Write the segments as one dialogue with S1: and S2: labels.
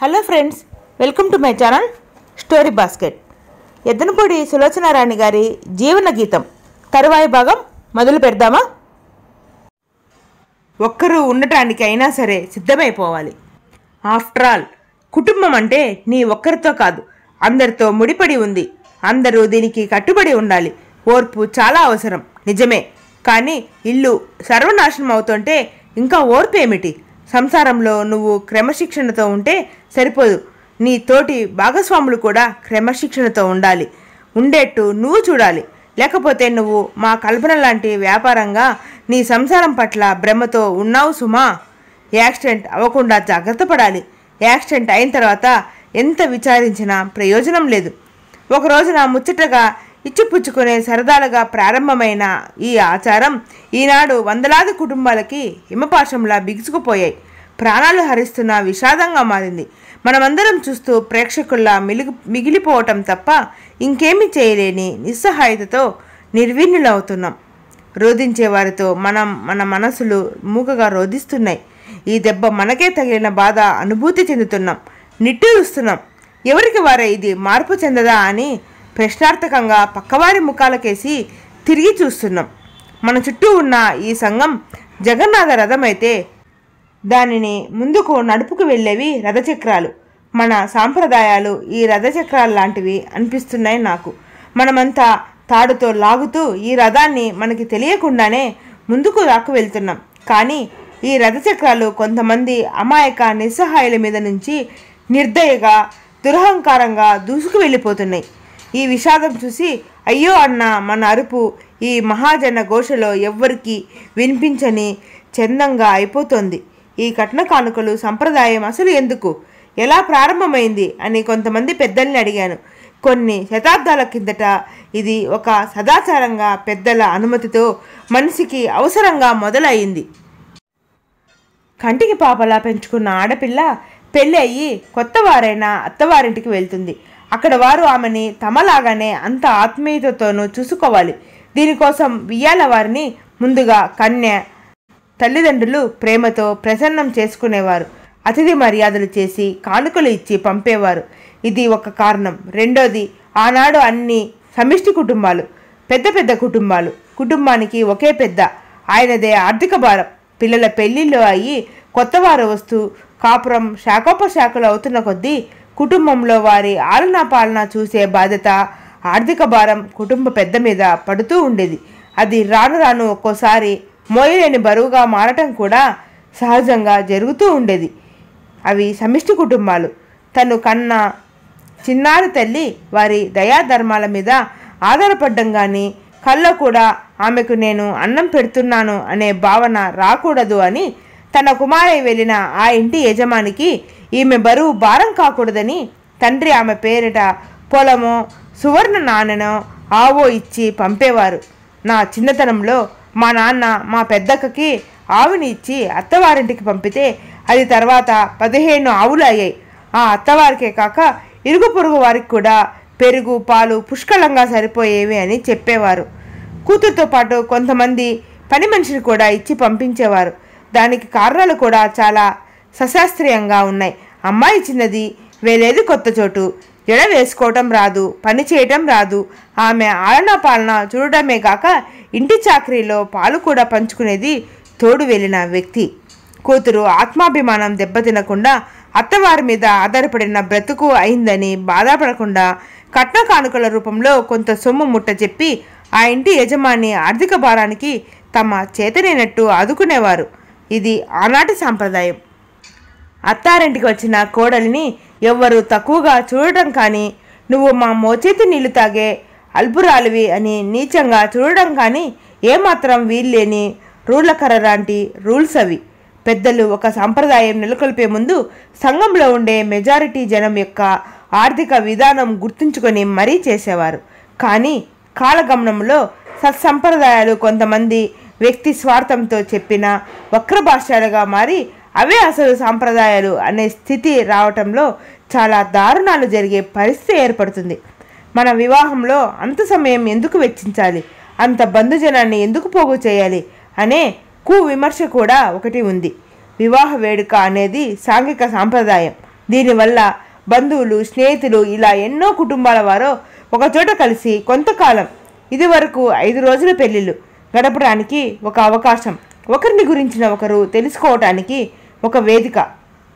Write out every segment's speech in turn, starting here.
S1: hello friends welcome to my channel story basket Yaddanapudi సులోచనారాయణ గారి జీవన గీతం తరువాయి భాగం మొదలు పెడదామా ఒక్కరూ ఉండటానికి అయినా సరే సిద్ధమైపోవాలి ఆఫ్టర్ ఆల్ కుటుంబం అంటే నీ ఒక్కరితో కాదు అందరితో ముడిపడి ఉంది అందరూ దీనికి కట్టుబడి ఉండాలి ఓర్పు చాలా అవసరం నిజమే కానీ ఇల్లు సర్వనాశనం అవుతుంటే ఇంకా ఓర్పు ఏమిటి సంసారంలో నువ్వు క్రమశిక్షణతో ఉంటే సరిపోదు నీ తోటి భాగస్వాములు కూడా క్రమశిక్షణతో ఉండాలి ఉండేట్టు నువ్వు చూడాలి లేకపోతే నువ్వు మా కల్పన లాంటి వ్యాపారంగా నీ సంసారం పట్ల భ్రమతో ఉన్నావు సుమా యాక్సిడెంట్ అవ్వకుండా జాగ్రత్త పడాలి యాక్సిడెంట్ అయిన తర్వాత ఎంత విచారించినా ప్రయోజనం లేదు ఒకరోజున ముచ్చటగా ఇచ్చిపుచ్చుకునే సరదాలుగా ప్రారంభమైన ఈ ఆచారం ఈనాడు వందలాది కుటుంబాలకి హిమపాశంలా బిగుసుకుపోయాయి ప్రాణాలు హరిస్తున్న విషాదంగా మారింది మనమందరం చూస్తూ ప్రేక్షకుల్లా మిలిగి మిగిలిపోవటం తప్ప ఇంకేమీ చేయలేని నిస్సహాయతతో నిర్వీణులవుతున్నాం రోధించే వారితో మనం మన మనసులు మూకగా రోధిస్తున్నాయి ఈ దెబ్బ మనకే తగిలిన బాధ అనుభూతి చెందుతున్నాం నిట్టూరుస్తున్నాం ఎవరికి వారే ఇది మార్పు చెందదా అని ప్రశ్నార్థకంగా పక్కవారి ముఖాలకేసి తిరిగి చూస్తున్నాం మన చుట్టూ ఉన్న ఈ సంఘం జగన్నాథ రథం అయితే దానిని ముందుకు నడుపుకు వెళ్ళేవి రథచక్రాలు మన సాంప్రదాయాలు ఈ రథచక్రాలు లాంటివి అనిపిస్తున్నాయి నాకు మనమంతా తాడుతో లాగుతూ ఈ రథాన్ని మనకి తెలియకుండానే ముందుకు దాకు వెళ్తున్నాం కానీ ఈ రథచక్రాలు కొంతమంది అమాయక నిస్సహాయుల మీద నుంచి నిర్దయగా దురహంకారంగా దూసుకు వెళ్ళిపోతున్నాయి ఈ విషాదం చూసి అయ్యో అన్న మన అరుపు ఈ మహాజన ఘోషలో ఎవ్వరికీ వినిపించని చందంగా అయిపోతుంది ఈ కట్న కానుకలు సంప్రదాయం అసలు ఎందుకు ఎలా ప్రారంభమైంది అని కొంతమంది పెద్దల్ని అడిగాను కొన్ని శతాబ్దాల కిందట ఇది ఒక సదాచారంగా పెద్దల అనుమతితో మనిషికి అవసరంగా మొదలయ్యింది కంటికి పాపలా పెంచుకున్న ఆడపిల్ల పెళ్ళి అయ్యి కొత్తవారైనా అత్తవారింటికి వెళ్తుంది అక్కడ వారు ఆమెని తమలాగానే అంత ఆత్మీయతతోనూ చూసుకోవాలి దీనికోసం వియ్యాల వారిని ముందుగా కన్య తల్లిదండ్రులు ప్రేమతో ప్రసన్నం చేసుకునేవారు అతిథి మర్యాదలు చేసి కానుకలు ఇచ్చి పంపేవారు ఇది ఒక కారణం రెండోది ఆనాడు అన్ని సమిష్టి కుటుంబాలు పెద్ద పెద్ద కుటుంబాలు కుటుంబానికి ఒకే పెద్ద ఆయనదే ఆర్థిక భారం పిల్లల పెళ్లిళ్ళు అయ్యి కొత్తవారు వస్తూ కాపురం శాఖోపశాఖలు అవుతున్న కొద్దీ కుటుంబంలో వారి ఆలనా పాలన చూసే బాధ్యత ఆర్థిక భారం కుటుంబ పెద్ద మీద పడుతూ ఉండేది అది రాను రాను ఒక్కోసారి మోయలేని బరువుగా మారటం కూడా సహజంగా జరుగుతూ ఉండేది అవి సమిష్టి కుటుంబాలు తను కన్న చిన్నారి తల్లి వారి దయాధర్మాల మీద ఆధారపడడం కానీ కల్లో కూడా ఆమెకు నేను అన్నం పెడుతున్నాను అనే భావన రాకూడదు అని తన కుమారి వెళ్ళిన ఆ ఇంటి యజమానికి ఈమె బరువు భారం కాకూడదని తండ్రి ఆమె పేరిట పొలమో సువర్ణ నాన్ననో ఆవో ఇచ్చి పంపేవారు నా చిన్నతనంలో మా నాన్న మా పెద్దక్కకి ఆవుని ఇచ్చి అత్తవారింటికి పంపితే అది తర్వాత పదిహేను ఆవులు అయ్యాయి ఆ అత్తవారికే కాక ఇరుగు పొరుగు వారికి కూడా పెరుగు పాలు పుష్కలంగా సరిపోయేవి అని చెప్పేవారు కూతురుతో పాటు కొంతమంది పని మనిషిని కూడా ఇచ్చి పంపించేవారు దానికి కారణాలు కూడా చాలా సశాస్త్రీయంగా ఉన్నాయి అమ్మాయి చిన్నది వేలేదు కొత్త చోటు ఎడ వేసుకోవటం రాదు పని చేయటం రాదు ఆమె ఆలన పాలన చూడటమే కాక ఇంటి చాకరీలో పాలు కూడా పంచుకునేది తోడు వెళ్ళిన వ్యక్తి కూతురు ఆత్మాభిమానం దెబ్బతినకుండా అత్తవారి మీద ఆధారపడిన బ్రతుకు అయిందని బాధపడకుండా కట్న కానుకల రూపంలో కొంత సొమ్ము ముట్ట చెప్పి ఆ ఇంటి యజమాని ఆర్థిక భారానికి తమ చేతనైనట్టు ఆదుకునేవారు ఇది ఆనాటి సాంప్రదాయం అత్తారింటికి వచ్చిన కోడలిని ఎవ్వరూ తక్కువగా చూడటం కానీ నువ్వు మా మోచేతి నీళ్లు తాగే అల్పురాలివి అని నీచంగా చూడడం కానీ ఏమాత్రం వీల్లేని రూలకర లాంటి రూల్స్ అవి పెద్దలు ఒక సాంప్రదాయం నెలకొల్పే ముందు సంఘంలో ఉండే మెజారిటీ జనం యొక్క ఆర్థిక విధానం గుర్తుంచుకొని మరీ చేసేవారు కానీ కాలగమనంలో సత్సంప్రదాయాలు కొంతమంది వ్యక్తి స్వార్థంతో చెప్పిన వక్రభాషాలుగా మారి అవే అసలు సాంప్రదాయాలు అనే స్థితి రావటంలో చాలా దారుణాలు జరిగే పరిస్థితి ఏర్పడుతుంది మన వివాహంలో అంత సమయం ఎందుకు వెచ్చించాలి అంత బంధుజనాన్ని ఎందుకు పోగు చేయాలి అనే విమర్శ కూడా ఒకటి ఉంది వివాహ వేడుక అనేది సాంఘిక సాంప్రదాయం దీనివల్ల బంధువులు స్నేహితులు ఇలా ఎన్నో కుటుంబాల వారో ఒకచోట కలిసి కొంతకాలం ఇది వరకు ఐదు రోజుల పెళ్ళిళ్ళు గడపడానికి ఒక అవకాశం ఒకరిని గురించిన ఒకరు తెలుసుకోవటానికి ఒక వేదిక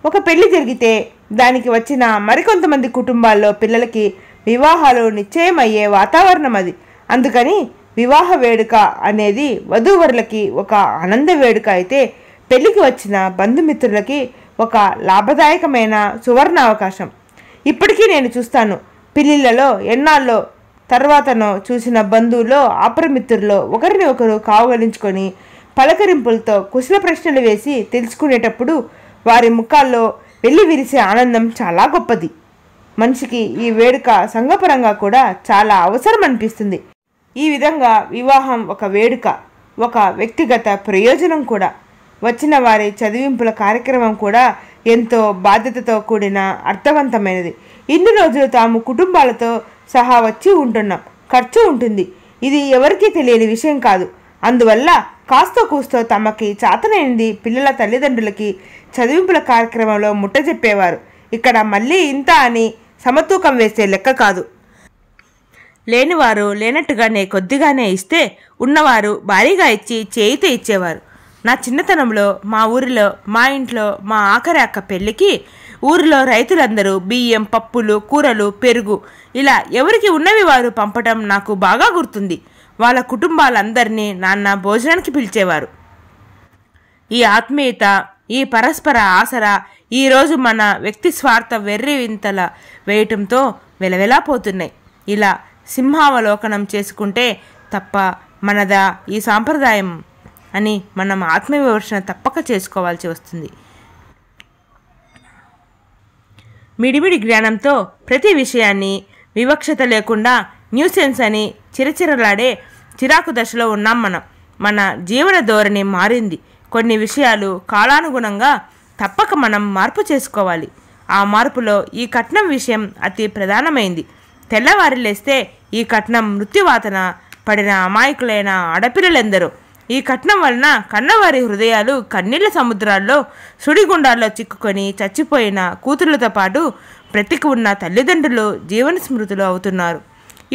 S1: ఒక పెళ్లి జరిగితే దానికి వచ్చిన మరికొంతమంది కుటుంబాల్లో పిల్లలకి వివాహాలు నిశ్చయమయ్యే వాతావరణం అది అందుకని వివాహ వేడుక అనేది వధూవరులకి ఒక ఆనంద వేడుక అయితే పెళ్లికి వచ్చిన బంధుమిత్రులకి ఒక లాభదాయకమైన సువర్ణ అవకాశం ఇప్పటికీ నేను చూస్తాను పిల్లిలలో ఎన్నాళ్ళో తర్వాతనో చూసిన బంధువులో ఆపరమిత్రుల్లో ఒకరిని ఒకరు కావగలించుకొని పలకరింపులతో కుశల ప్రశ్నలు వేసి తెలుసుకునేటప్పుడు వారి ముఖాల్లో వెళ్ళి విరిసే ఆనందం చాలా గొప్పది మనిషికి ఈ వేడుక సంఘపరంగా కూడా చాలా అవసరం అనిపిస్తుంది ఈ విధంగా వివాహం ఒక వేడుక ఒక వ్యక్తిగత ప్రయోజనం కూడా వచ్చిన వారి చదివింపుల కార్యక్రమం కూడా ఎంతో బాధ్యతతో కూడిన అర్థవంతమైనది ఇన్ని రోజులు తాము కుటుంబాలతో సహా వచ్చి ఉంటున్నాం ఖర్చు ఉంటుంది ఇది ఎవరికీ తెలియని విషయం కాదు అందువల్ల కాస్తో కూస్తో తమకి చేతనైంది పిల్లల తల్లిదండ్రులకి చదివింపుల కార్యక్రమంలో ముట్ట చెప్పేవారు ఇక్కడ మళ్ళీ ఇంత అని సమతూకం వేసే లెక్క కాదు లేనివారు లేనట్టుగానే కొద్దిగానే ఇస్తే ఉన్నవారు భారీగా ఇచ్చి చేయితే ఇచ్చేవారు నా చిన్నతనంలో మా ఊరిలో మా ఇంట్లో మా ఆఖరి అక్క పెళ్ళికి ఊరిలో రైతులందరూ బియ్యం పప్పులు కూరలు పెరుగు ఇలా ఎవరికి ఉన్నవి వారు పంపటం నాకు బాగా గుర్తుంది వాళ్ళ కుటుంబాలందరినీ నాన్న భోజనానికి పిలిచేవారు ఈ ఆత్మీయత ఈ పరస్పర ఆసర ఈరోజు మన వ్యక్తి స్వార్థ వెర్రి వింతల వేయటంతో వెలవెలా పోతున్నాయి ఇలా సింహావలోకనం చేసుకుంటే తప్ప మనదా ఈ సాంప్రదాయం అని మనం ఆత్మవిమర్శన తప్పక చేసుకోవాల్సి వస్తుంది మిడిమిడి జ్ఞానంతో ప్రతి విషయాన్ని వివక్షత లేకుండా న్యూసెన్స్ అని చిరచిరలాడే చిరాకు దశలో ఉన్నాం మనం మన జీవన ధోరణి మారింది కొన్ని విషయాలు కాలానుగుణంగా తప్పక మనం మార్పు చేసుకోవాలి ఆ మార్పులో ఈ కట్నం విషయం అతి ప్రధానమైంది తెల్లవారి లేస్తే ఈ కట్నం మృత్యువాతన పడిన అమాయకులైన ఆడపిల్లలెందరూ ఈ కట్నం వలన కన్నవారి హృదయాలు కన్నీళ్ళ సముద్రాల్లో సుడిగుండాల్లో చిక్కుకొని చచ్చిపోయిన కూతుర్లతో పాటు బ్రతికి ఉన్న తల్లిదండ్రులు జీవన స్మృతులు అవుతున్నారు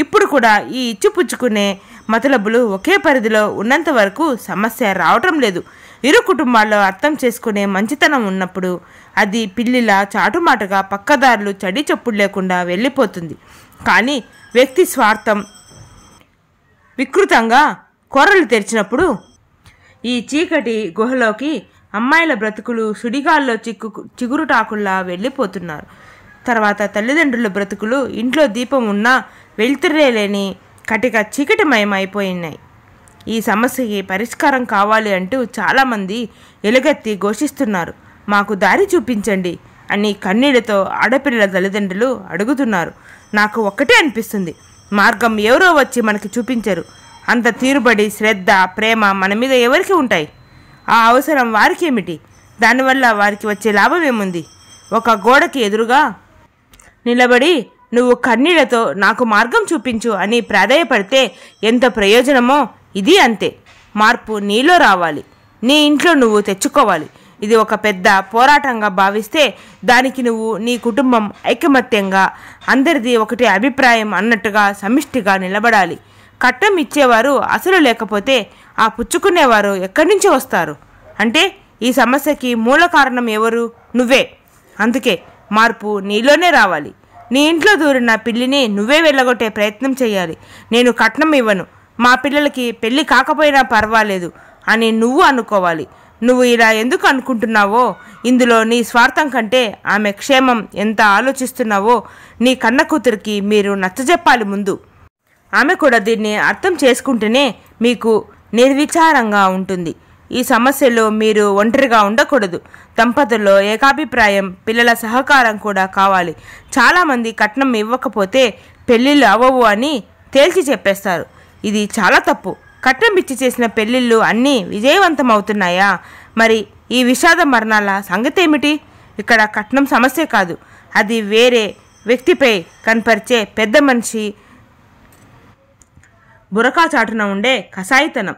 S1: ఇప్పుడు కూడా ఈ ఇచ్చిపుచ్చుకునే మతలబులు ఒకే పరిధిలో ఉన్నంత వరకు సమస్య రావటం లేదు ఇరు కుటుంబాల్లో అర్థం చేసుకునే మంచితనం ఉన్నప్పుడు అది పిల్లిలా చాటుమాటుగా పక్కదారులు చడి చప్పుడు లేకుండా వెళ్ళిపోతుంది కానీ వ్యక్తి స్వార్థం వికృతంగా కూరలు తెరిచినప్పుడు ఈ చీకటి గుహలోకి అమ్మాయిల బ్రతుకులు సుడిగాల్లో చిక్కు చిగురుటాకుల్లా వెళ్ళిపోతున్నారు తర్వాత తల్లిదండ్రుల బ్రతుకులు ఇంట్లో దీపం ఉన్నా లేని కటిక చీకటిమయమైపోయినాయి ఈ సమస్యకి పరిష్కారం కావాలి అంటూ చాలామంది ఎలుగెత్తి ఘోషిస్తున్నారు మాకు దారి చూపించండి అని కన్నీళ్లతో ఆడపిల్లల తల్లిదండ్రులు అడుగుతున్నారు నాకు ఒక్కటే అనిపిస్తుంది మార్గం ఎవరో వచ్చి మనకి చూపించరు అంత తీరుబడి శ్రద్ధ ప్రేమ మన మీద ఎవరికి ఉంటాయి ఆ అవసరం వారికేమిటి దానివల్ల వారికి వచ్చే లాభం ఏముంది ఒక గోడకి ఎదురుగా నిలబడి నువ్వు కన్నీళ్లతో నాకు మార్గం చూపించు అని ప్రాధాయపడితే ఎంత ప్రయోజనమో ఇది అంతే మార్పు నీలో రావాలి నీ ఇంట్లో నువ్వు తెచ్చుకోవాలి ఇది ఒక పెద్ద పోరాటంగా భావిస్తే దానికి నువ్వు నీ కుటుంబం ఐకమత్యంగా అందరిది ఒకటి అభిప్రాయం అన్నట్టుగా సమిష్టిగా నిలబడాలి కట్టం ఇచ్చేవారు అసలు లేకపోతే ఆ పుచ్చుకునేవారు ఎక్కడి నుంచి వస్తారు అంటే ఈ సమస్యకి మూల కారణం ఎవరు నువ్వే అందుకే మార్పు నీలోనే రావాలి నీ ఇంట్లో దూరిన పిల్లిని నువ్వే వెళ్ళగొట్టే ప్రయత్నం చేయాలి నేను కట్నం ఇవ్వను మా పిల్లలకి పెళ్ళి కాకపోయినా పర్వాలేదు అని నువ్వు అనుకోవాలి నువ్వు ఇలా ఎందుకు అనుకుంటున్నావో ఇందులో నీ స్వార్థం కంటే ఆమె క్షేమం ఎంత ఆలోచిస్తున్నావో నీ కన్న కూతురికి మీరు నచ్చజెప్పాలి ముందు ఆమె కూడా దీన్ని అర్థం చేసుకుంటేనే మీకు నిర్విచారంగా ఉంటుంది ఈ సమస్యలో మీరు ఒంటరిగా ఉండకూడదు దంపతుల్లో ఏకాభిప్రాయం పిల్లల సహకారం కూడా కావాలి చాలామంది కట్నం ఇవ్వకపోతే పెళ్ళిళ్ళు అవ్వవు అని తేల్చి చెప్పేస్తారు ఇది చాలా తప్పు కట్నం ఇచ్చి చేసిన పెళ్ళిళ్ళు అన్నీ విజయవంతం అవుతున్నాయా మరి ఈ విషాద మరణాల సంగతి ఏమిటి ఇక్కడ కట్నం సమస్య కాదు అది వేరే వ్యక్తిపై కనపరిచే పెద్ద మనిషి బురకా చాటున ఉండే కసాయితనం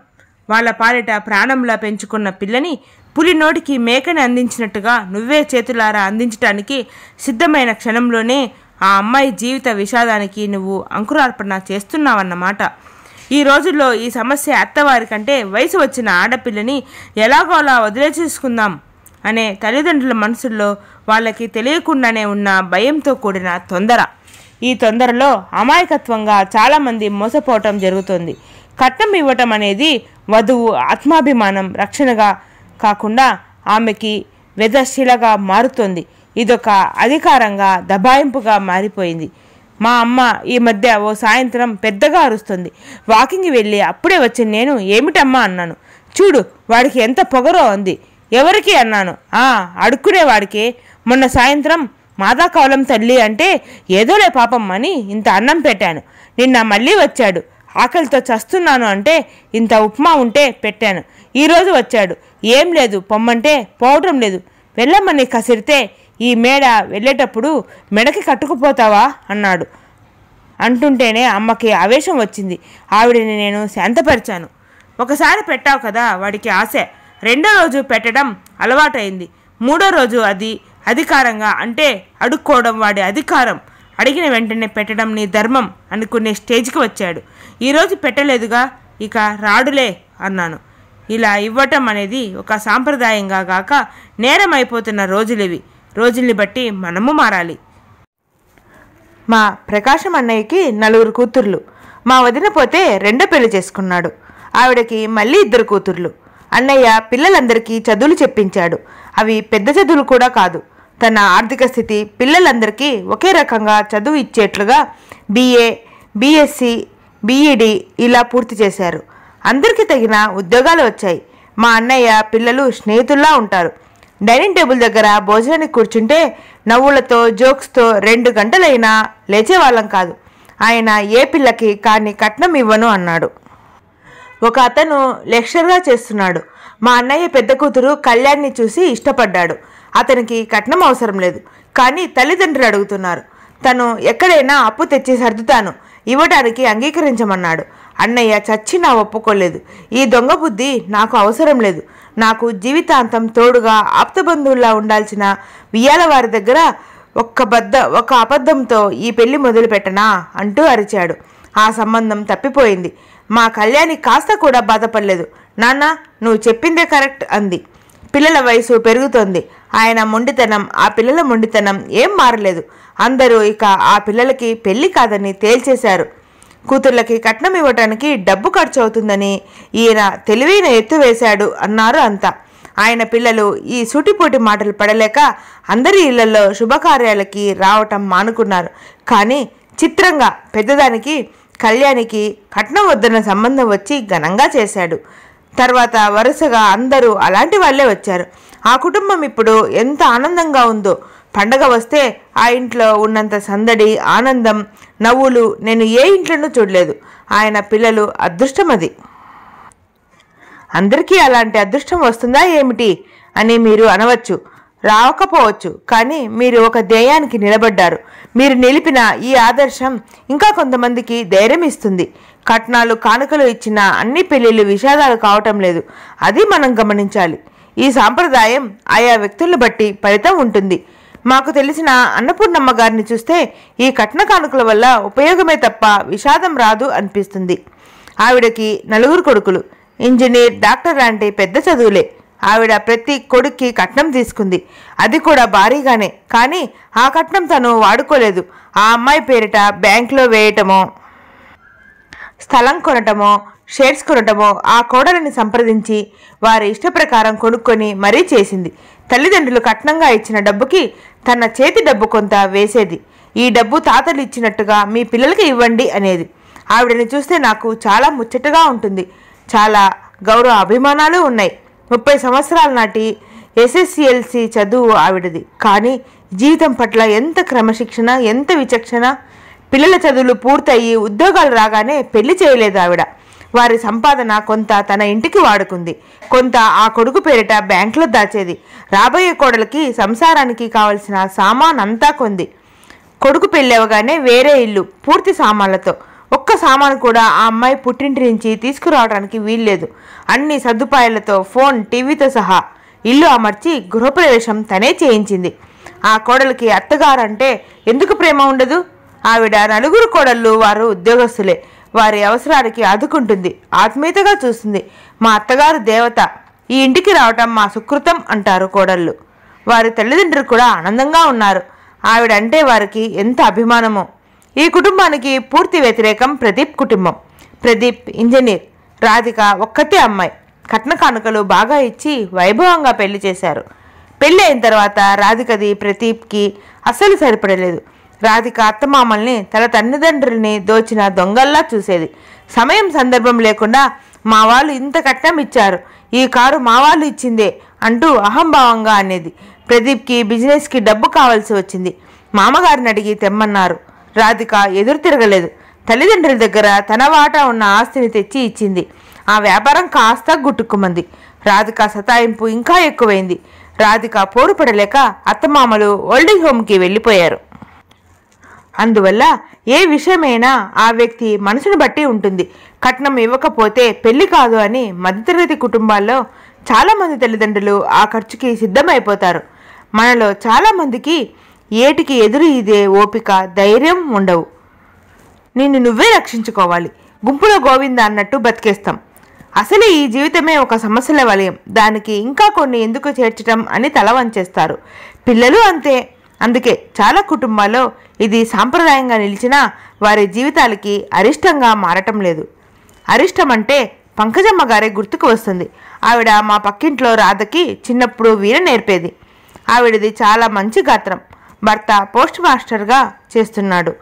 S1: వాళ్ళ పాలిట ప్రాణంలా పెంచుకున్న పిల్లని పులి నోటికి మేకని అందించినట్టుగా నువ్వే చేతులారా అందించటానికి సిద్ధమైన క్షణంలోనే ఆ అమ్మాయి జీవిత విషాదానికి నువ్వు అంకురార్పణ చేస్తున్నావన్నమాట ఈ రోజుల్లో ఈ సమస్య అత్తవారి కంటే వయసు వచ్చిన ఆడపిల్లని ఎలాగోలా వదిలేసేసుకుందాం అనే తల్లిదండ్రుల మనసుల్లో వాళ్ళకి తెలియకుండానే ఉన్న భయంతో కూడిన తొందర ఈ తొందరలో అమాయకత్వంగా చాలామంది మోసపోవటం జరుగుతుంది కట్నం ఇవ్వటం అనేది వధువు ఆత్మాభిమానం రక్షణగా కాకుండా ఆమెకి వెదశిలగా మారుతుంది ఇదొక అధికారంగా దబాయింపుగా మారిపోయింది మా అమ్మ ఈ మధ్య ఓ సాయంత్రం పెద్దగా అరుస్తుంది వాకింగ్కి వెళ్ళి అప్పుడే వచ్చి నేను ఏమిటమ్మా అన్నాను చూడు వాడికి ఎంత పొగరో ఉంది ఎవరికి అన్నాను ఆ వాడికి మొన్న సాయంత్రం మాదాకావలం తల్లి అంటే ఏదోలే పాపం అని ఇంత అన్నం పెట్టాను నిన్న మళ్ళీ వచ్చాడు ఆకలితో చస్తున్నాను అంటే ఇంత ఉప్మా ఉంటే పెట్టాను ఈరోజు వచ్చాడు ఏం లేదు పొమ్మంటే పోవటం లేదు వెళ్ళమని కసిరితే ఈ మేడ వెళ్ళేటప్పుడు మెడకి కట్టుకుపోతావా అన్నాడు అంటుంటేనే అమ్మకి ఆవేశం వచ్చింది ఆవిడని నేను శాంతపరిచాను ఒకసారి పెట్టావు కదా వాడికి ఆశ రెండో రోజు పెట్టడం అలవాటైంది మూడో రోజు అది అధికారంగా అంటే అడుక్కోవడం వాడి అధికారం అడిగిన వెంటనే పెట్టడం నీ ధర్మం అనుకునే స్టేజ్కి వచ్చాడు ఈరోజు పెట్టలేదుగా ఇక రాడులే అన్నాను ఇలా ఇవ్వటం అనేది ఒక సాంప్రదాయంగా గాక నేరం అయిపోతున్న రోజులివి రోజుల్ని బట్టి మనము మారాలి మా ప్రకాశం అన్నయ్యకి నలుగురు కూతుర్లు మా వదిన పోతే రెండో పెళ్లి చేసుకున్నాడు ఆవిడకి మళ్ళీ ఇద్దరు కూతుర్లు అన్నయ్య పిల్లలందరికీ చదువులు చెప్పించాడు అవి పెద్ద చదువులు కూడా కాదు తన ఆర్థిక స్థితి పిల్లలందరికీ ఒకే రకంగా చదువు ఇచ్చేట్లుగా బీఏ బీఎస్సీ బీఈడి e ఇలా పూర్తి చేశారు అందరికీ తగిన ఉద్యోగాలు వచ్చాయి మా అన్నయ్య పిల్లలు స్నేహితుల్లా ఉంటారు డైనింగ్ టేబుల్ దగ్గర భోజనానికి కూర్చుంటే నవ్వులతో జోక్స్తో రెండు గంటలైనా లేచేవాళ్ళం కాదు ఆయన ఏ పిల్లకి కానీ కట్నం ఇవ్వను అన్నాడు ఒక అతను లెక్చర్గా చేస్తున్నాడు మా అన్నయ్య పెద్ద కూతురు కళ్యాణ్ని చూసి ఇష్టపడ్డాడు అతనికి కట్నం అవసరం లేదు కానీ తల్లిదండ్రులు అడుగుతున్నారు తను ఎక్కడైనా అప్పు తెచ్చి సర్దుతాను ఇవ్వటానికి అంగీకరించమన్నాడు అన్నయ్య చచ్చి నా ఒప్పుకోలేదు ఈ దొంగ బుద్ధి నాకు అవసరం లేదు నాకు జీవితాంతం తోడుగా ఆప్తబంధువుల్లా ఉండాల్సిన వియ్యాల వారి దగ్గర ఒక్క బద్ద ఒక అబద్ధంతో ఈ పెళ్లి మొదలుపెట్టనా అంటూ అరిచాడు ఆ సంబంధం తప్పిపోయింది మా కళ్యాణి కాస్త కూడా బాధపడలేదు నాన్న నువ్వు చెప్పిందే కరెక్ట్ అంది పిల్లల వయసు పెరుగుతోంది ఆయన మొండితనం ఆ పిల్లల మొండితనం ఏం మారలేదు అందరూ ఇక ఆ పిల్లలకి పెళ్లి కాదని తేల్చేశారు కూతుర్లకి కట్నం ఇవ్వటానికి డబ్బు ఖర్చు అవుతుందని ఈయన తెలివైన ఎత్తు వేశాడు అన్నారు అంతా ఆయన పిల్లలు ఈ సూటిపోటి మాటలు పడలేక అందరి ఇళ్లలో శుభకార్యాలకి రావటం మానుకున్నారు కానీ చిత్రంగా పెద్దదానికి కళ్యాణికి కట్నం వద్దన్న సంబంధం వచ్చి ఘనంగా చేశాడు తర్వాత వరుసగా అందరూ అలాంటి వాళ్ళే వచ్చారు ఆ కుటుంబం ఇప్పుడు ఎంత ఆనందంగా ఉందో పండగ వస్తే ఆ ఇంట్లో ఉన్నంత సందడి ఆనందం నవ్వులు నేను ఏ ఇంట్లోనూ చూడలేదు ఆయన పిల్లలు అదృష్టం అది అందరికీ అలాంటి అదృష్టం వస్తుందా ఏమిటి అని మీరు అనవచ్చు రావకపోవచ్చు కానీ మీరు ఒక ధ్యేయానికి నిలబడ్డారు మీరు నిలిపిన ఈ ఆదర్శం ఇంకా కొంతమందికి ధైర్యం ఇస్తుంది కట్నాలు కానుకలు ఇచ్చిన అన్ని పెళ్ళిళ్ళు విషాదాలు కావటం లేదు అది మనం గమనించాలి ఈ సాంప్రదాయం ఆయా వ్యక్తులను బట్టి ఫలితం ఉంటుంది మాకు తెలిసిన అన్నపూర్ణమ్మ గారిని చూస్తే ఈ కట్న కానుకల వల్ల ఉపయోగమే తప్ప విషాదం రాదు అనిపిస్తుంది ఆవిడకి నలుగురు కొడుకులు ఇంజనీర్ డాక్టర్ లాంటి పెద్ద చదువులే ఆవిడ ప్రతి కొడుక్కి కట్నం తీసుకుంది అది కూడా భారీగానే కానీ ఆ కట్నం తను వాడుకోలేదు ఆ అమ్మాయి పేరిట బ్యాంకులో వేయటమో స్థలం కొనటమో షేర్స్ కొనటమో ఆ కోడలిని సంప్రదించి వారి ఇష్టప్రకారం కొనుక్కొని మరీ చేసింది తల్లిదండ్రులు కట్నంగా ఇచ్చిన డబ్బుకి తన చేతి డబ్బు కొంత వేసేది ఈ డబ్బు తాతలు ఇచ్చినట్టుగా మీ పిల్లలకి ఇవ్వండి అనేది ఆవిడని చూస్తే నాకు చాలా ముచ్చటగా ఉంటుంది చాలా గౌరవ అభిమానాలు ఉన్నాయి ముప్పై సంవత్సరాల నాటి ఎస్ఎస్సిఎల్సి చదువు ఆవిడది కానీ జీవితం పట్ల ఎంత క్రమశిక్షణ ఎంత విచక్షణ పిల్లల చదువులు పూర్తయి ఉద్యోగాలు రాగానే పెళ్లి చేయలేదు ఆవిడ వారి సంపాదన కొంత తన ఇంటికి వాడుకుంది కొంత ఆ కొడుకు పేరిట బ్యాంకులో దాచేది రాబోయే కోడలకి సంసారానికి కావలసిన సామాన్ అంతా కొంది కొడుకు పెళ్ళవగానే వేరే ఇల్లు పూర్తి సామాన్లతో ఒక్క సామాను కూడా ఆ అమ్మాయి పుట్టింటి నుంచి తీసుకురావడానికి వీల్లేదు అన్ని సదుపాయాలతో ఫోన్ టీవీతో సహా ఇల్లు అమర్చి గృహప్రవేశం తనే చేయించింది ఆ కోడలికి అత్తగారంటే ఎందుకు ప్రేమ ఉండదు ఆవిడ నలుగురు కోడళ్ళు వారు ఉద్యోగస్తులే వారి అవసరాలకి ఆదుకుంటుంది ఆత్మీయతగా చూస్తుంది మా అత్తగారు దేవత ఈ ఇంటికి రావటం మా సుకృతం అంటారు కోడళ్ళు వారి తల్లిదండ్రులు కూడా ఆనందంగా ఉన్నారు ఆవిడ అంటే వారికి ఎంత అభిమానమో ఈ కుటుంబానికి పూర్తి వ్యతిరేకం ప్రదీప్ కుటుంబం ప్రదీప్ ఇంజనీర్ రాధిక ఒక్కతే అమ్మాయి కట్న కానుకలు బాగా ఇచ్చి వైభవంగా పెళ్లి చేశారు పెళ్ళి అయిన తర్వాత రాధికది ప్రదీప్కి అస్సలు సరిపడలేదు రాధిక అత్తమామల్ని తన తల్లిదండ్రుల్ని దోచిన దొంగల్లా చూసేది సమయం సందర్భం లేకుండా మా వాళ్ళు ఇంత కట్నం ఇచ్చారు ఈ కారు మా వాళ్ళు ఇచ్చిందే అంటూ అహంభావంగా అనేది ప్రదీప్కి బిజినెస్కి డబ్బు కావాల్సి వచ్చింది మామగారిని అడిగి తెమ్మన్నారు రాధిక ఎదురు తిరగలేదు తల్లిదండ్రుల దగ్గర తన వాటా ఉన్న ఆస్తిని తెచ్చి ఇచ్చింది ఆ వ్యాపారం కాస్త గుట్టుకుమంది రాధిక సతాయింపు ఇంకా ఎక్కువైంది రాధిక పోరుపడలేక అత్తమామలు ఓల్డింగ్ హోమ్కి వెళ్ళిపోయారు అందువల్ల ఏ విషయమైనా ఆ వ్యక్తి మనసును బట్టి ఉంటుంది కట్నం ఇవ్వకపోతే పెళ్లి కాదు అని మధ్యతరగతి కుటుంబాల్లో చాలామంది తల్లిదండ్రులు ఆ ఖర్చుకి సిద్ధమైపోతారు మనలో చాలామందికి ఏటికి ఎదురు ఇదే ఓపిక ధైర్యం ఉండవు నిన్ను నువ్వే రక్షించుకోవాలి గుంపులో గోవింద అన్నట్టు బతికేస్తాం అసలే ఈ జీవితమే ఒక సమస్యల వలయం దానికి ఇంకా కొన్ని ఎందుకు చేర్చడం అని తల వంచేస్తారు పిల్లలు అంతే అందుకే చాలా కుటుంబాల్లో ఇది సాంప్రదాయంగా నిలిచినా వారి జీవితాలకి అరిష్టంగా మారటం లేదు అరిష్టం అంటే పంకజమ్మ గారే గుర్తుకు వస్తుంది ఆవిడ మా పక్కింట్లో రాధకి చిన్నప్పుడు వీణ నేర్పేది ఆవిడది చాలా మంచి గాత్రం భర్త పోస్ట్ మాస్టర్గా చేస్తున్నాడు